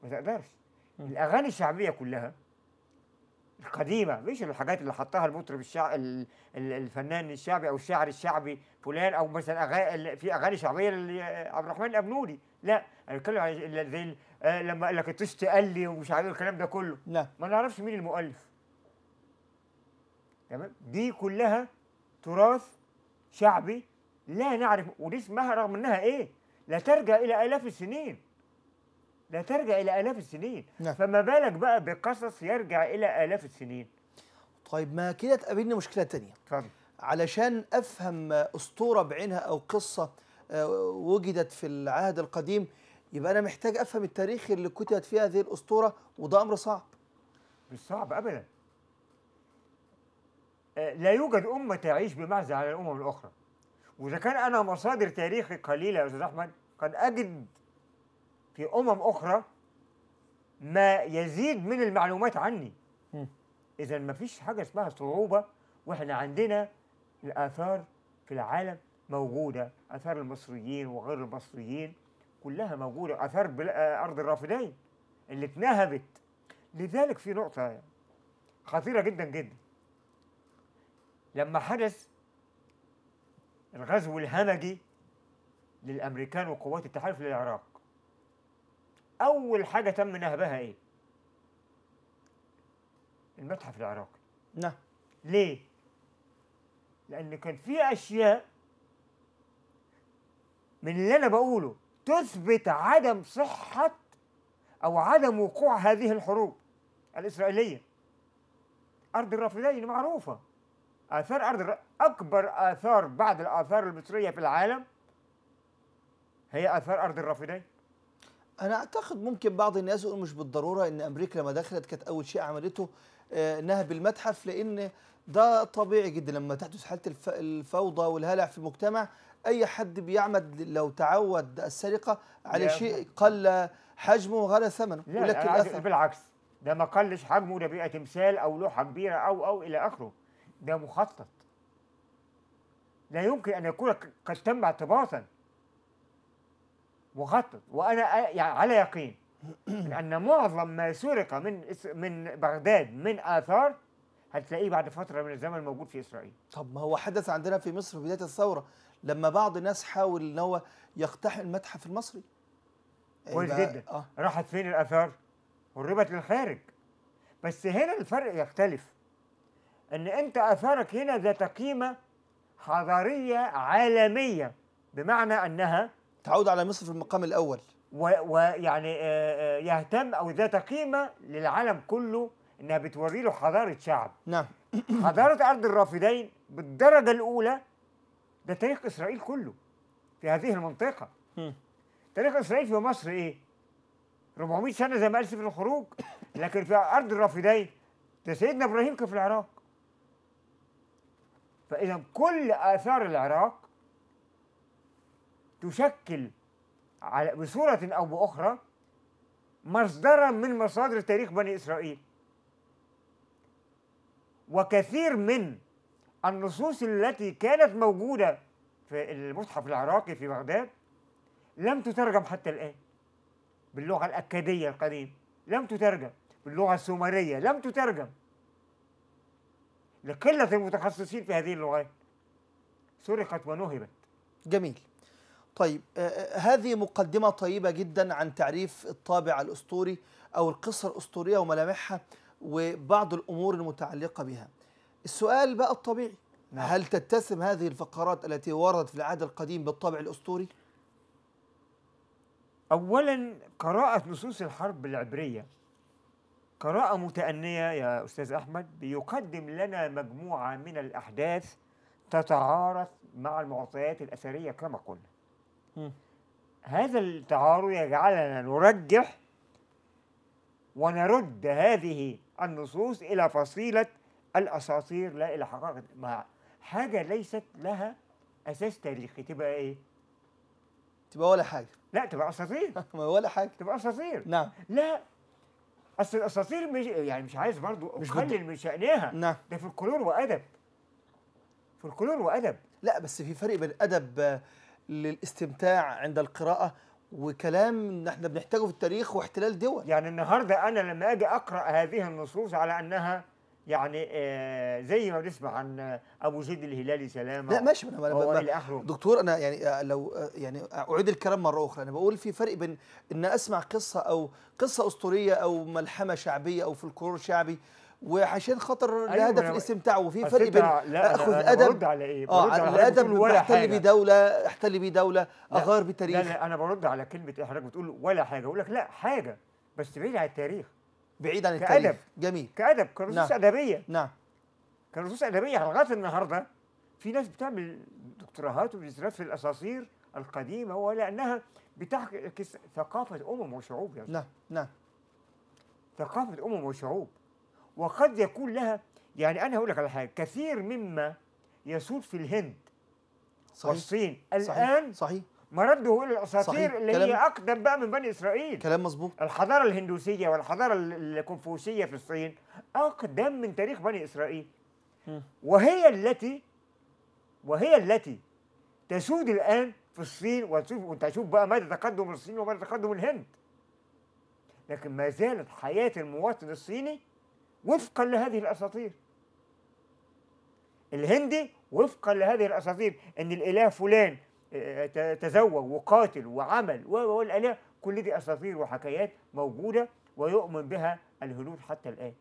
ما تقدرش الاغاني الشعبيه كلها القديمه مش الحاجات اللي حطها المطرب الشع... الفنان الشعبي او الشاعر الشعبي فلان او مثلا أغا... في اغاني شعبيه لعبد الرحمن الابنودي لا انا بتكلم على زي آه، لما قال لك قال لي ومش عارف الكلام ده كله لا ما نعرفش مين المؤلف تمام دي كلها تراث شعبي لا نعرف ودي اسمها رغم انها ايه لا ترجع الى الاف السنين لا ترجع إلى آلاف السنين نعم. فما بالك بقى بقصص يرجع إلى آلاف السنين طيب ما كده تقابلني مشكلة تانية اتفضل علشان أفهم أسطورة بعينها أو قصة آه، وجدت في العهد القديم يبقى أنا محتاج أفهم التاريخ اللي كتبت فيه هذه الأسطورة وده أمر صعب مش صعب أبدا آه، لا يوجد أمة تعيش بمعزة على الأمم الأخرى وإذا كان أنا مصادر تاريخي قليلة يا أستاذ أحمد قد أجد في أمم أخرى ما يزيد من المعلومات عني إذا ما فيش حاجة اسمها صعوبة وإحنا عندنا الآثار في العالم موجودة آثار المصريين وغير المصريين كلها موجودة آثار أرض الرافدين اللي اتنهبت لذلك في نقطة خطيرة جدا جدا لما حدث الغزو الهمجي للأمريكان وقوات التحالف للعراق أول حاجة تم نهبها إيه؟ المتحف العراقي نعم ليه؟ لأن كان في أشياء من اللي أنا بقوله تثبت عدم صحة أو عدم وقوع هذه الحروب الإسرائيلية أرض الرافدين معروفة آثار أرض الر... أكبر آثار بعد الآثار المصرية في العالم هي آثار أرض الرافدين انا اعتقد ممكن بعض الناس يقول مش بالضروره ان امريكا لما دخلت كانت اول شيء عملته آه، نهب المتحف لان ده طبيعي جدا لما تحدث حاله الفوضى والهلع في المجتمع اي حد بيعمد لو تعود السرقه على شيء قل حجمه وغلى ثمنه ولكن بالعكس ده ما قلش حجمه ده بيبقى تمثال او لوحه كبيره او او الى اخره ده مخطط لا يمكن ان يكون قد تم اعتباطا مخطط وانا يعني على يقين ان معظم ما سرق من من بغداد من اثار هتلاقيه بعد فتره من الزمن موجود في اسرائيل طب ما هو حدث عندنا في مصر في بدايه الثوره لما بعض الناس حاول ان هو يقتحم المتحف المصري إيه كويس جدا آه. راحت فين الاثار هربت للخارج بس هنا الفرق يختلف ان انت اثارك هنا ذات قيمه حضاريه عالميه بمعنى انها تعود على مصر في المقام الاول ويعني آه، آه، يهتم او ذات قيمه للعالم كله انها بتوري له حضاره شعب نعم حضاره ارض الرافدين بالدرجه الاولى ده تاريخ اسرائيل كله في هذه المنطقه تاريخ اسرائيل في مصر ايه 400 سنه زي ما قال سفر الخروج لكن في ارض الرافدين ده سيدنا ابراهيم كان في العراق فاذا كل اثار العراق تشكل على بصورة أو بأخرى مصدرا من مصادر تاريخ بني إسرائيل وكثير من النصوص التي كانت موجودة في المصحف العراقي في بغداد لم تترجم حتى الآن باللغة الأكادية القديمة لم تترجم باللغة السومرية لم تترجم لقلة المتخصصين في هذه اللغات سرقت ونهبت جميل طيب آه، آه، هذه مقدمة طيبة جدا عن تعريف الطابع الأسطوري أو القصة الأسطورية وملامحها وبعض الأمور المتعلقة بها السؤال بقى الطبيعي نعم. هل تتسم هذه الفقرات التي وردت في العهد القديم بالطابع الأسطوري؟ أولا قراءة نصوص الحرب العبرية قراءة متأنية يا أستاذ أحمد بيقدم لنا مجموعة من الأحداث تتعارض مع المعطيات الأثرية كما قلنا هذا التعارض يجعلنا نرجح ونرد هذه النصوص إلى فصيلة الأساطير لا إلى حقائق ما حاجة ليست لها أساس تاريخي تبقى إيه؟ تبقى ولا حاجة لا تبقى أساطير ولا حاجة تبقى أساطير نعم لا أصل الأساطير مش يعني مش عايز برضو أقلل من شأنها نعم ده في الكلور وأدب في الكلور وأدب لا بس في فرق بين أدب للاستمتاع عند القراءة وكلام احنا بنحتاجه في التاريخ واحتلال دول يعني النهاردة أنا لما أجي أقرأ هذه النصوص على أنها يعني آه زي ما بنسمع عن ابو زيد الهلالي سلامه لا ماشي انا ما دكتور انا يعني آه، لو آه، يعني آه، اعيد الكلام مره اخرى انا بقول في فرق بين ان اسمع قصه او قصه اسطوريه او ملحمه شعبيه او فلكلور شعبي وعشان خاطر أيوة، الهدف أيوة الاستمتاع وفي فرق بين اخذ ادب برد على ايه؟ آه، برد آه على الادب احتل بيه دوله احتل بيه دوله اغار بتاريخ لا, لا انا برد على كلمه حضرتك بتقول ولا حاجه اقول لك لا حاجه بس بعيد عن التاريخ بعيد عن التاريخ كأدب جميل كأدب كنصوص نعم. أدبية نعم كنصوص أدبية لغاية النهاردة في ناس بتعمل دكتوراهات وديسيرات في الأساطير القديمة ولأنها بتحكي ثقافة أمم وشعوب يعني. نعم نعم ثقافة أمم وشعوب وقد يكون لها يعني أنا هقول لك على حاجة كثير مما يسود في الهند صحيح والصين صحيح الآن صحيح مرده إلى الأساطير اللي هي أقدم بقى من بني إسرائيل كلام مظبوط الحضارة الهندوسية والحضارة الكونفوشية في الصين أقدم من تاريخ بني إسرائيل وهي التي وهي التي تسود الآن في الصين وتشوف وأنت تشوف بقى مدى تقدم الصين ومدى تقدم الهند لكن ما زالت حياة المواطن الصيني وفقا لهذه الاساطير الهندي وفقا لهذه الاساطير ان الاله فلان آه، تزوج وقاتل وعمل والاله كل دي اساطير وحكايات موجوده ويؤمن بها الهنود حتى الان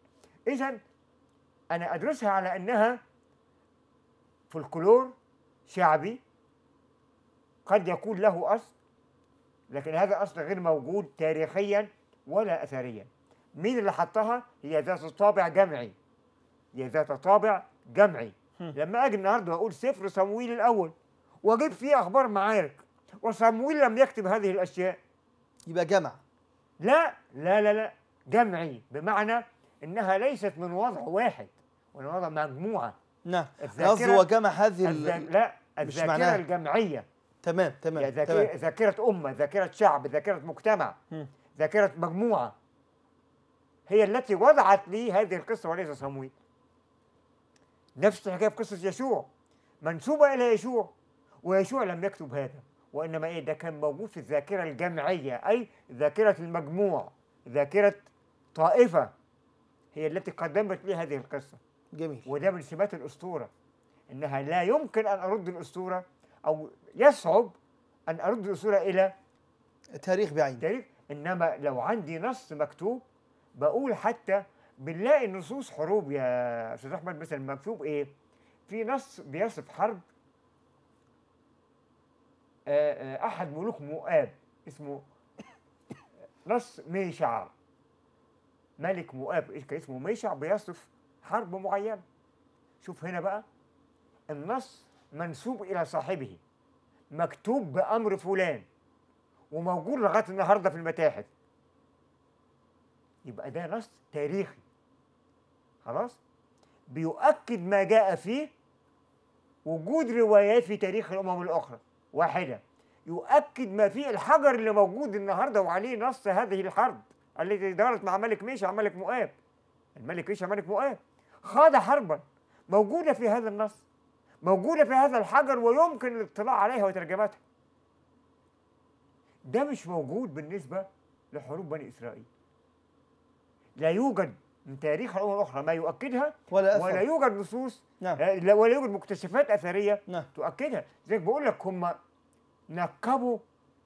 اذا انا ادرسها على انها فولكلور شعبي قد يكون له اصل لكن هذا اصل غير موجود تاريخيا ولا اثريا مين اللي حطها هي ذات طابع جمعي هي ذات طابع جمعي لما اجي النهارده واقول سفر صمويل الاول واجيب فيه اخبار معارك وصمويل لم يكتب هذه الاشياء يبقى جمع لا لا لا لا جمعي بمعنى انها ليست من وضع واحد ومن وضع مجموعه نعم قصدي هو جمع هذه الذا... لا الذاكره معناها. الجمعيه تمام تمام تمام. ذاكره امه ذاكره شعب ذاكره مجتمع ذاكره مجموعه هي التي وضعت لي هذه القصة وليس صمويل نفس الحكاية في قصة يشوع منسوبة إلى يشوع ويشوع لم يكتب هذا وإنما إيه ده كان موجود في الذاكرة الجمعية أي ذاكرة المجموع ذاكرة طائفة هي التي قدمت لي هذه القصة جميل وده من سمات الأسطورة إنها لا يمكن أن أرد الأسطورة أو يصعب أن أرد الأسطورة إلى تاريخ بعينه تاريخ إنما لو عندي نص مكتوب بقول حتى بنلاقي نصوص حروب يا استاذ احمد مثلا مكتوب ايه في نص بيصف حرب آه، آه، احد ملوك مؤاب اسمه نص ميشعر ملك مؤاب كان اسمه ميشع بيصف حرب معينه شوف هنا بقى النص منسوب الى صاحبه مكتوب بامر فلان وموجود لغايه النهارده في المتاحف يبقى ده نص تاريخي خلاص بيؤكد ما جاء فيه وجود روايات في تاريخ الامم الاخرى واحده يؤكد ما فيه الحجر اللي موجود النهارده وعليه نص هذه الحرب التي دارت مع ملك ميشا ملك مؤاب الملك ميشا ملك مؤاب خاض حربا موجوده في هذا النص موجوده في هذا الحجر ويمكن الاطلاع عليها وترجمتها ده مش موجود بالنسبه لحروب بني اسرائيل لا يوجد من تاريخ الامم الاخرى ما يؤكدها ولا, أثر. ولا يوجد نصوص نعم. آه، ولا يوجد مكتشفات اثريه نعم. تؤكدها لذلك بقول لك هم نقبوا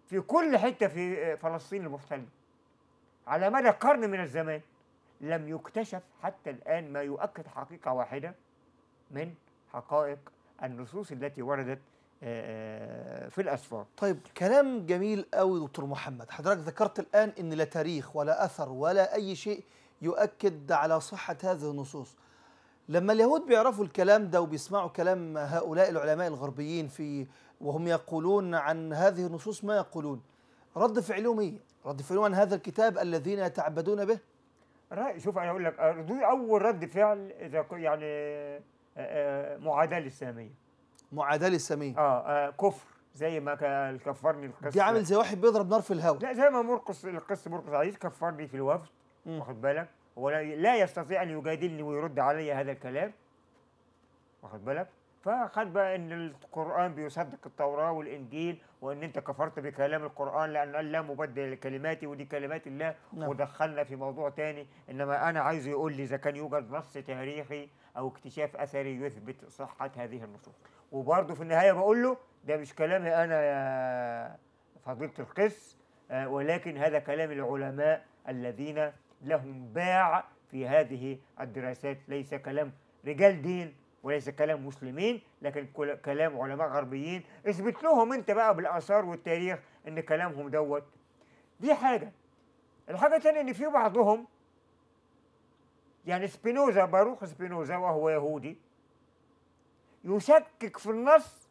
في كل حته في آه، فلسطين المحتله على مدى قرن من الزمان لم يكتشف حتى الان ما يؤكد حقيقه واحده من حقائق النصوص التي وردت آه، في الاسفار طيب كلام جميل قوي دكتور محمد حضرتك ذكرت الان ان لا تاريخ ولا اثر ولا اي شيء يؤكد على صحة هذه النصوص لما اليهود بيعرفوا الكلام ده وبيسمعوا كلام هؤلاء العلماء الغربيين في وهم يقولون عن هذه النصوص ما يقولون رد فعلهم ايه؟ رد فعلهم عن هذا الكتاب الذين يتعبدون به رأي شوف انا اقول لك اول رد فعل اذا يعني آه، آه، معاداه للساميه معاداه للساميه اه, آه، كفر زي ما كفرني القس دي عامل زي واحد بيضرب نار في الهواء لا زي ما مرقص القس مرقص عزيز كفرني في الوفد واخد بالك هو لا يستطيع ان يجادلني ويرد علي هذا الكلام واخد بالك فخد بقى ان القران بيصدق التوراه والانجيل وان انت كفرت بكلام القران لان لا مبدل لكلماتي ودي كلمات الله نعم. ودخلنا في موضوع تاني انما انا عايزه يقول لي اذا كان يوجد نص تاريخي او اكتشاف اثري يثبت صحه هذه النصوص وبرضه في النهايه بقول له ده مش كلامي انا يا فضيله القس آه، ولكن هذا كلام العلماء الذين لهم باع في هذه الدراسات ليس كلام رجال دين وليس كلام مسلمين لكن كلام علماء غربيين اثبت لهم انت بقى بالاثار والتاريخ ان كلامهم دوت دي حاجه الحاجه الثانيه ان في بعضهم يعني سبينوزا باروخ سبينوزا وهو يهودي يشكك في النص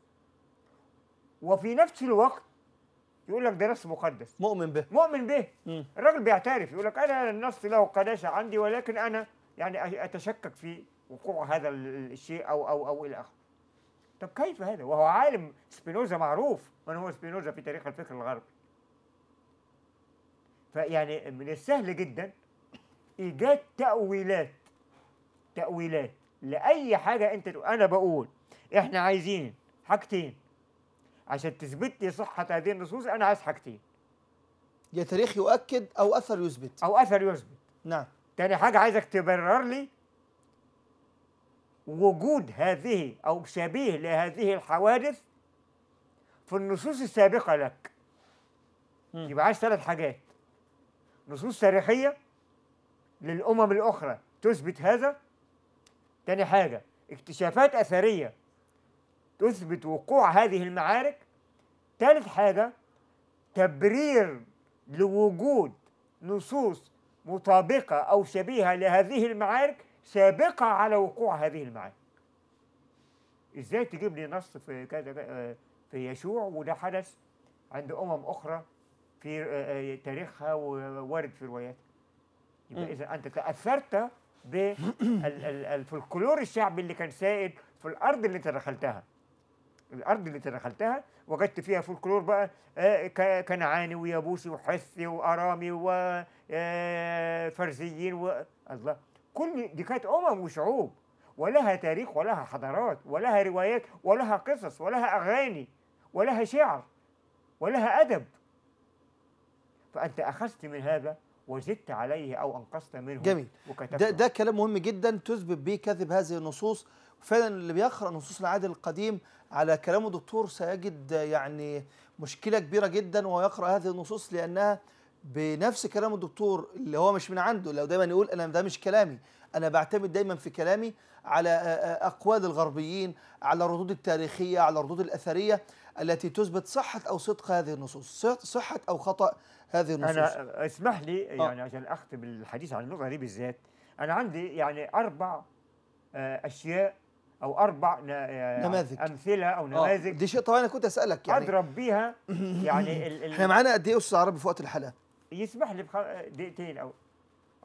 وفي نفس الوقت يقول لك ده نص مقدس مؤمن به مؤمن به مم. الراجل بيعترف يقول لك انا النص له قداسه عندي ولكن انا يعني اتشكك في وقوع هذا الشيء او او او الى اخره طب كيف هذا وهو عالم سبينوزا معروف من هو سبينوزا في تاريخ الفكر الغربي فيعني من السهل جدا ايجاد تاويلات تاويلات لاي حاجه انت انا بقول احنا عايزين حاجتين عشان تثبت لي صحة هذه النصوص أنا عايز حاجتين يا تاريخ يؤكد أو أثر يثبت أو أثر يثبت نعم تاني حاجة عايزك تبرر لي وجود هذه أو شبيه لهذه الحوادث في النصوص السابقة لك يبقى عايز ثلاث حاجات نصوص تاريخية للأمم الأخرى تثبت هذا تاني حاجة اكتشافات أثرية تثبت وقوع هذه المعارك ثالث حاجة تبرير لوجود نصوص مطابقة أو شبيهة لهذه المعارك سابقة على وقوع هذه المعارك إزاي تجيب لي نص في كذا آه، في يشوع وده حدث عند أمم أخرى في آه، آه، تاريخها ووارد في رواياتها يبقى إذا أنت تأثرت بالفولكلور الشعبي اللي كان سائد في الأرض اللي أنت دخلتها الارض اللي دخلتها وجدت فيها فولكلور بقى آه، كنعاني ويابوسي وحثي وارامي وفرزيين آه، و الله كل دي كانت امم وشعوب ولها تاريخ ولها حضارات ولها روايات ولها قصص ولها اغاني ولها شعر ولها ادب فانت اخذت من هذا وزدت عليه او انقصت منه جميل وكتبت. ده, ده كلام مهم جدا تثبت به كذب هذه النصوص فعلا اللي بيقرا نصوص العهد القديم على كلام الدكتور سيجد يعني مشكله كبيره جدا وهو يقرا هذه النصوص لانها بنفس كلام الدكتور اللي هو مش من عنده لو دايما يقول انا ده مش كلامي انا بعتمد دايما في كلامي على اقوال الغربيين على الردود التاريخيه على الردود الاثريه التي تثبت صحه او صدق هذه النصوص صحه او خطا هذه النصوص انا اسمح لي آه. يعني عشان اختم الحديث عن النقطه دي بالذات انا عندي يعني اربع آه، اشياء او اربع آه، نماذج امثله او آه، نماذج آه. دي شيء طبعا انا كنت اسالك يعني اضرب بيها يعني ال ال احنا معانا قد ايه استاذ عربي في وقت الحلقه؟ يسمح لي دقيقتين او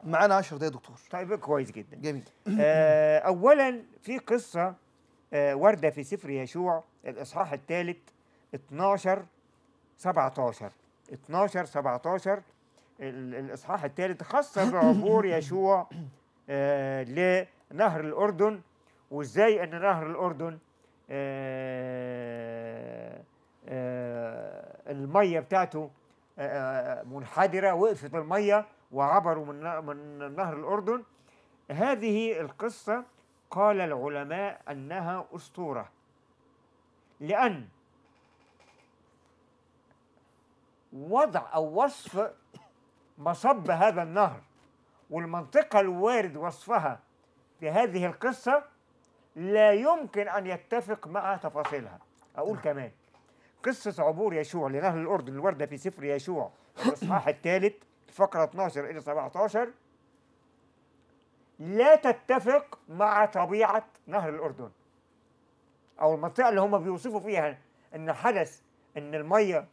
معانا 10 دقايق دكتور طيب كويس جدا جميل آه اولا في قصه آه في سفر يشوع الاصحاح الثالث 12 17 12 17 الاصحاح الثالث خاصه بعبور يشوع آه لنهر الاردن وازاي ان نهر الاردن آه، آه، الميه بتاعته آه، منحدره وقفت الميه وعبروا من من نهر الاردن هذه القصه قال العلماء انها اسطوره لان وضع او وصف مصب هذا النهر والمنطقه الوارد وصفها في هذه القصه لا يمكن أن يتفق مع تفاصيلها أقول نعم. كمان قصة عبور يشوع لنهر الأردن الوردة في سفر يشوع الإصحاح الثالث فقرة 12 إلى 17 لا تتفق مع طبيعة نهر الأردن أو المنطقة اللي هم بيوصفوا فيها إن حدث إن المية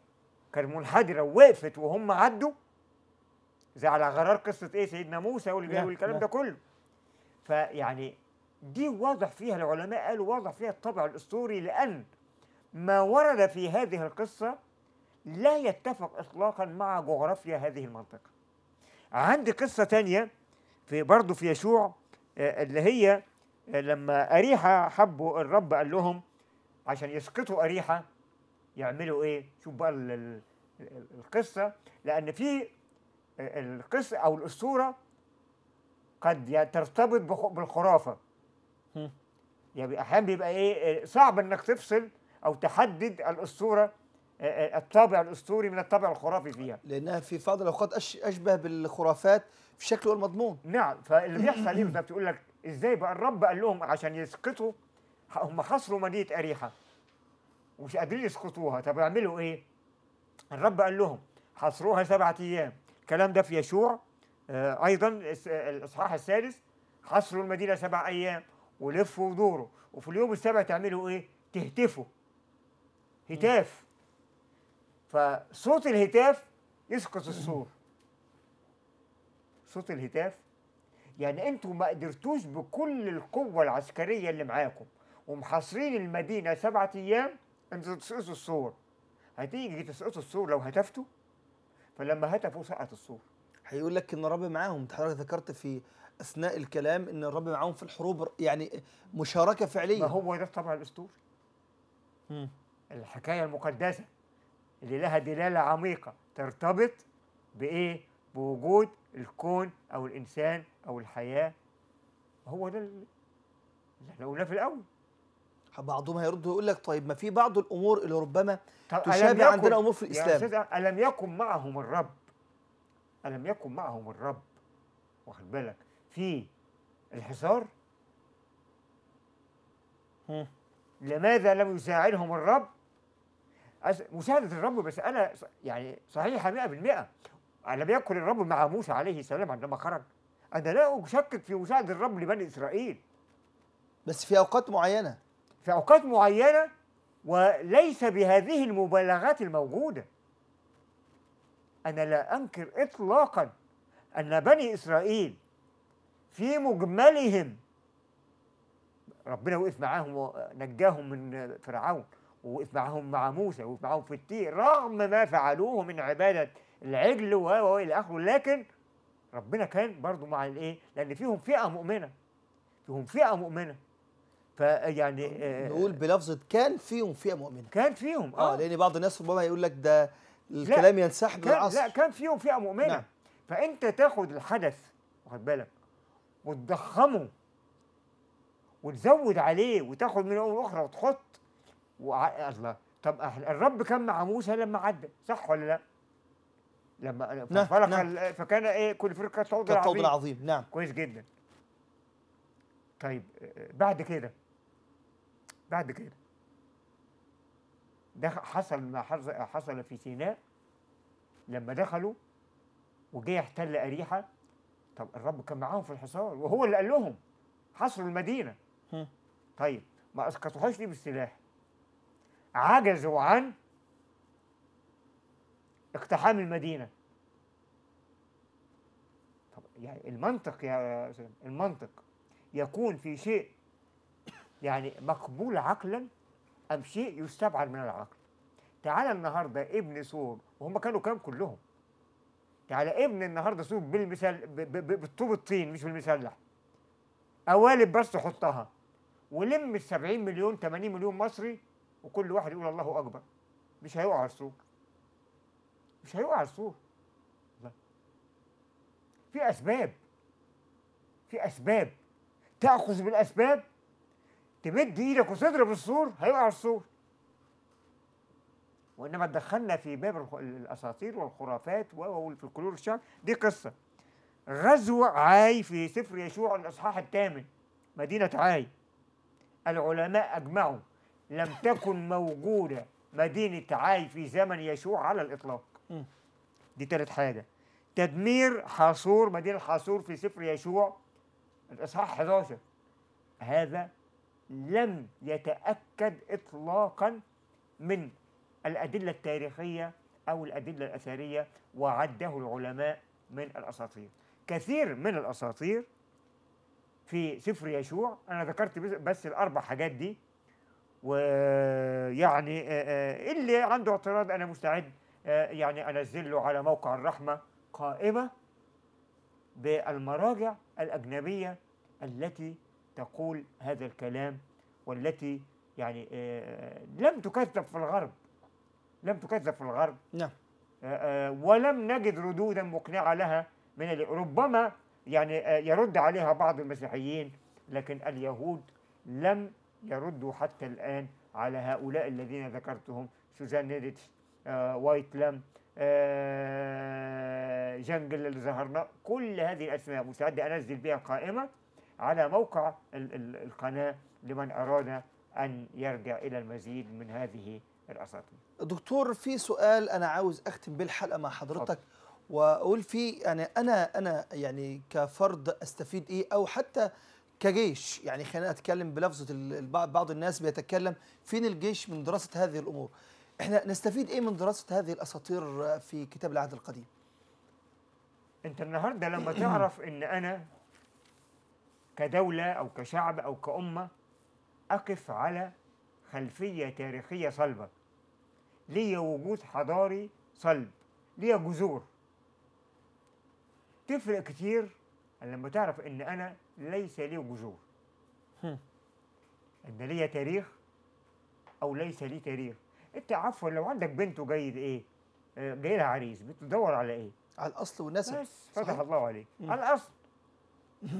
كانت منحدرة ووقفت وهم عدوا زي على غرار قصة إيه سيدنا موسى والكلام نعم، نعم. ده كله فيعني دي واضح فيها العلماء قالوا واضح فيها الطبع الاسطوري لان ما ورد في هذه القصه لا يتفق اطلاقا مع جغرافيا هذه المنطقه عندي قصه ثانيه في برضه في يشوع آه، اللي هي آه، لما أريحة حبوا الرب قال لهم عشان يسقطوا أريحة يعملوا إيه؟ شوف بقى القصة لأن في آه، القصة أو الأسطورة قد ترتبط بالخرافة يعني احيانا بيبقى إيه،, ايه صعب انك تفصل او تحدد الاسطوره إيه، إيه، الطابع الاسطوري من الطابع الخرافي فيها لانها في بعض الاوقات اشبه بالخرافات في الشكل والمضمون نعم فاللي بيحصل ايه بتقول لك ازاي بقى الرب قال لهم عشان يسقطوا هم حصروا مدينه اريحه ومش قادرين يسقطوها طب يعملوا ايه؟ الرب قال لهم حصروها سبعة ايام الكلام ده في يشوع آه، ايضا الاصحاح السادس حصروا المدينه سبع ايام ولفوا ودوروا وفي اليوم السابع تعملوا ايه؟ تهتفوا هتاف فصوت الهتاف يسقط السور صوت الهتاف يعني انتوا ما قدرتوش بكل القوة العسكرية اللي معاكم ومحاصرين المدينة سبعة أيام انتوا تسقطوا السور هتيجي تسقطوا السور لو هتفتوا فلما هتفوا سقط السور هيقول لك ان ربي معاهم حضرتك ذكرت في اثناء الكلام ان الرب معاهم في الحروب يعني مشاركه فعليه ما هو ده الطبع الاسطوري الحكايه المقدسه اللي لها دلاله عميقه ترتبط بايه بوجود الكون او الانسان او الحياه هو ده اللي احنا قلناه في الاول بعضهم هيرد ويقول لك طيب ما في بعض الامور اللي ربما تشابه عندنا امور في الاسلام يا الم يكن معهم الرب الم يكن معهم الرب واخد بالك في الحصار لماذا لم يساعدهم الرب مساعدة الرب مسألة يعني صحيحة 100% ألم يكن الرب مع موسى عليه السلام عندما خرج أنا لا أشكك في مساعدة الرب لبني إسرائيل بس في أوقات معينة في أوقات معينة وليس بهذه المبالغات الموجودة أنا لا أنكر إطلاقا أن بني إسرائيل في مجملهم ربنا وقف معاهم ونجاهم من فرعون ووقف معاهم مع موسى ووقف معاهم في التير رغم ما فعلوه من عبادة العجل وإلى آخره لكن ربنا كان برضو مع الإيه؟ لأن فيهم فئة مؤمنة فيهم فئة مؤمنة فيعني آه، نقول بلفظة كان فيهم فئة مؤمنة كان فيهم اه, آه لأن بعض الناس ربما يقول لك ده الكلام ينسحب العصر لا كان فيهم فئة مؤمنة نعم. فأنت تاخد الحدث واخد بالك وتضخمه وتزود عليه وتاخد من أول أخرى وتحط وع... الله طب أحنا. الرب كان مع موسى لما عدى صح ولا لا؟ لما فرق نعم. نعم. فكان ايه كل فرقه صوت العظيم تعود العظيم نعم كويس جدا طيب آه، آه، بعد كده بعد كده ده حصل ما حصل في سيناء لما دخلوا وجه احتل اريحه طب الرب كان معاهم في الحصار وهو اللي قال لهم حصروا المدينه طيب ما اسقطوهاش ليه بالسلاح عجزوا عن اقتحام المدينه طب يعني المنطق يا المنطق يكون في شيء يعني مقبول عقلا ام شيء يستبعد من العقل تعال النهارده ابن سور وهم كانوا كام كلهم يعني ابن النهارده سوق بالمثال بالطوب الطين مش بالمسلح قوالب بس حطها ولم ال 70 مليون 80 مليون مصري وكل واحد يقول الله اكبر مش هيقع على السور مش هيقع على السور في اسباب في اسباب تاخذ بالاسباب تمد ايدك وتضرب السور هيقع السور وإنما دخلنا في باب الأساطير والخرافات والفلكلور الشعبي دي قصة غزو عاي في سفر يشوع الإصحاح الثامن مدينة عاي العلماء أجمعوا لم تكن موجودة مدينة عاي في زمن يشوع على الإطلاق دي تالت حاجة تدمير حاصور مدينة حاصور في سفر يشوع الإصحاح 11 هذا لم يتأكد إطلاقا من الأدلة التاريخية أو الأدلة الأثرية وعده العلماء من الأساطير كثير من الأساطير في سفر يشوع أنا ذكرت بس الأربع حاجات دي ويعني اللي عنده اعتراض أنا مستعد يعني أنزل له على موقع الرحمة قائمة بالمراجع الأجنبية التي تقول هذا الكلام والتي يعني لم تكذب في الغرب لم تكذب في الغرب نعم آه، آه، ولم نجد ردودا مقنعة لها من ربما يعني آه، يرد عليها بعض المسيحيين لكن اليهود لم يردوا حتى الآن على هؤلاء الذين ذكرتهم سوزان نيدتش وايت لام جنجل اللي ظهرنا كل هذه الأسماء مستعد أنزل بها قائمة على موقع القناة لمن أراد أن يرجع إلى المزيد من هذه الاساطير دكتور في سؤال انا عاوز اختم بالحلقه مع حضرتك واقول فيه يعني انا انا يعني كفرد استفيد ايه او حتى كجيش يعني خلينا اتكلم بلفظه البعض بعض الناس بيتكلم فين الجيش من دراسه هذه الامور احنا نستفيد ايه من دراسه هذه الاساطير في كتاب العهد القديم انت النهارده لما تعرف ان انا كدوله او كشعب او كامه اقف على خلفيه تاريخيه صلبه ليا وجود حضاري صلب ليا جذور تفرق كتير لما تعرف ان انا ليس لي جذور ان ليا تاريخ او ليس لي تاريخ انت عفوا لو عندك بنت وجاي ايه آه، جاي لها عريس بتدور على ايه على الاصل والنسب بس فتح الله عليك على الاصل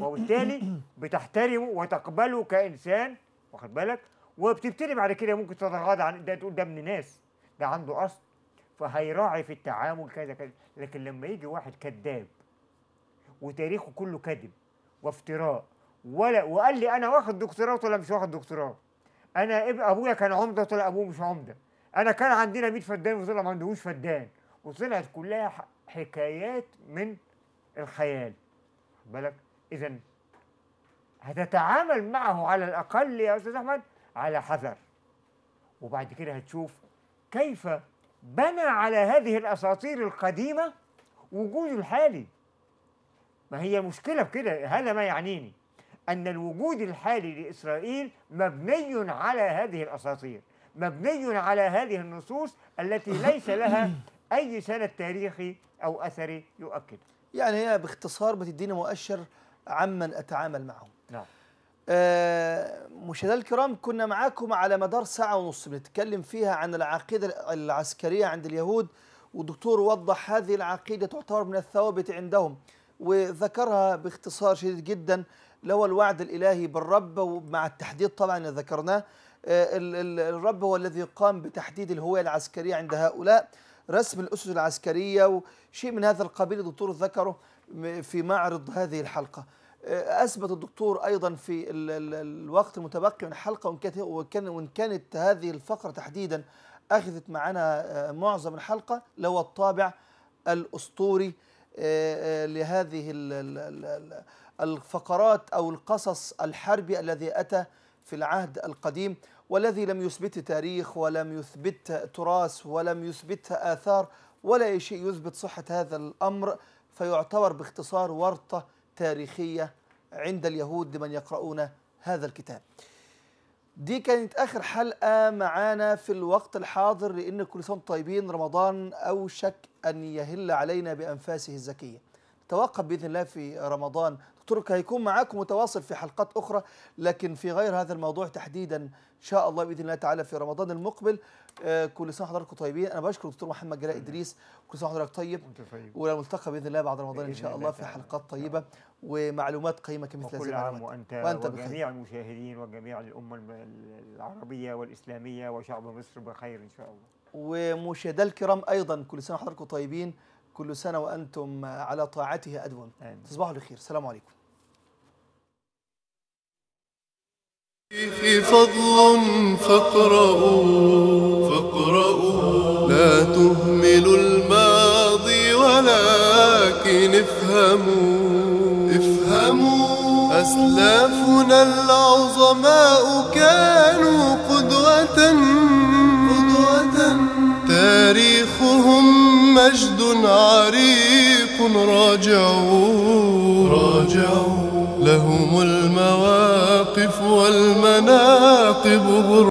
وبالتالي بتحترمه وتقبله كانسان واخد بالك وبتبتدي بعد كده ممكن تتغاضى عن ده تقول ده من ناس ده عنده اصل فهيراعي في التعامل كذا كذا لكن لما يجي واحد كذاب وتاريخه كله كذب وافتراء ولا وقال لي انا واخد دكتوراه ولا مش واخد دكتوراه انا ابويا كان عمده طلع ابوه مش عمده انا كان عندنا 100 فدان وطلع ما عندهوش فدان وطلعت كلها حكايات من الخيال بالك اذا هتتعامل معه على الاقل يا استاذ احمد على حذر وبعد كده هتشوف كيف بنى على هذه الأساطير القديمة وجوده الحالي ما هي مشكلة في كده هذا ما يعنيني أن الوجود الحالي لإسرائيل مبني على هذه الأساطير مبني على هذه النصوص التي ليس لها أي سند تاريخي أو أثري يؤكد يعني هي باختصار بتدينا مؤشر عمن أتعامل معه نعم آه مشاهدينا الكرام كنا معاكم على مدار ساعة ونص بنتكلم فيها عن العقيدة العسكرية عند اليهود والدكتور وضح هذه العقيدة تعتبر من الثوابت عندهم وذكرها باختصار شديد جدا لو الوعد الإلهي بالرب ومع التحديد طبعا اللي ذكرناه آه، الرب هو الذي قام بتحديد الهوية العسكرية عند هؤلاء رسم الأسس العسكرية وشيء من هذا القبيل الدكتور ذكره في معرض هذه الحلقة أثبت الدكتور أيضا في الوقت المتبقي من الحلقة وإن كانت هذه الفقرة تحديدا أخذت معنا آه، معظم الحلقة لو الطابع الأسطوري آه، آه، لهذه الفقرات أو القصص الحربي الذي أتى في العهد القديم والذي لم يثبت تاريخ ولم يثبت تراث ولم يثبت آثار ولا شيء يثبت صحة هذا الأمر فيعتبر باختصار ورطة تاريخية عند اليهود لمن يقرؤون هذا الكتاب دي كانت آخر حلقة معانا في الوقت الحاضر لأن كل سنة طيبين رمضان أوشك أن يهل علينا بأنفاسه الزكية توقف بإذن الله في رمضان دكتور هيكون معاكم متواصل في حلقات أخرى لكن في غير هذا الموضوع تحديدا إن شاء الله بإذن الله تعالى في رمضان المقبل آه، كل سنة حضراتكم طيبين أنا بشكر دكتور محمد جلاء إدريس كل سنة حضرتك طيب ونلتقى طيب. بإذن الله بعد رمضان إن شاء الله في حلقات نعم. طيبة ومعلومات قيمة كمثل هذه المعلومات وأنت, وأنت وجميع المشاهدين وجميع الأمة العربية والإسلامية وشعب مصر بخير إن شاء الله ومشاهدي الكرام أيضا كل سنة حضراتكم طيبين كل سنة وأنتم على طاعته أدوم تصبحوا بخير السلام عليكم في فضل فاقرؤوا فاقرؤوا لا تهملوا الماضي ولكن افهموا افهموا أسلافنا العظماء كانوا مجد عريق راجعوا راجعوا لهم المواقف والمناقب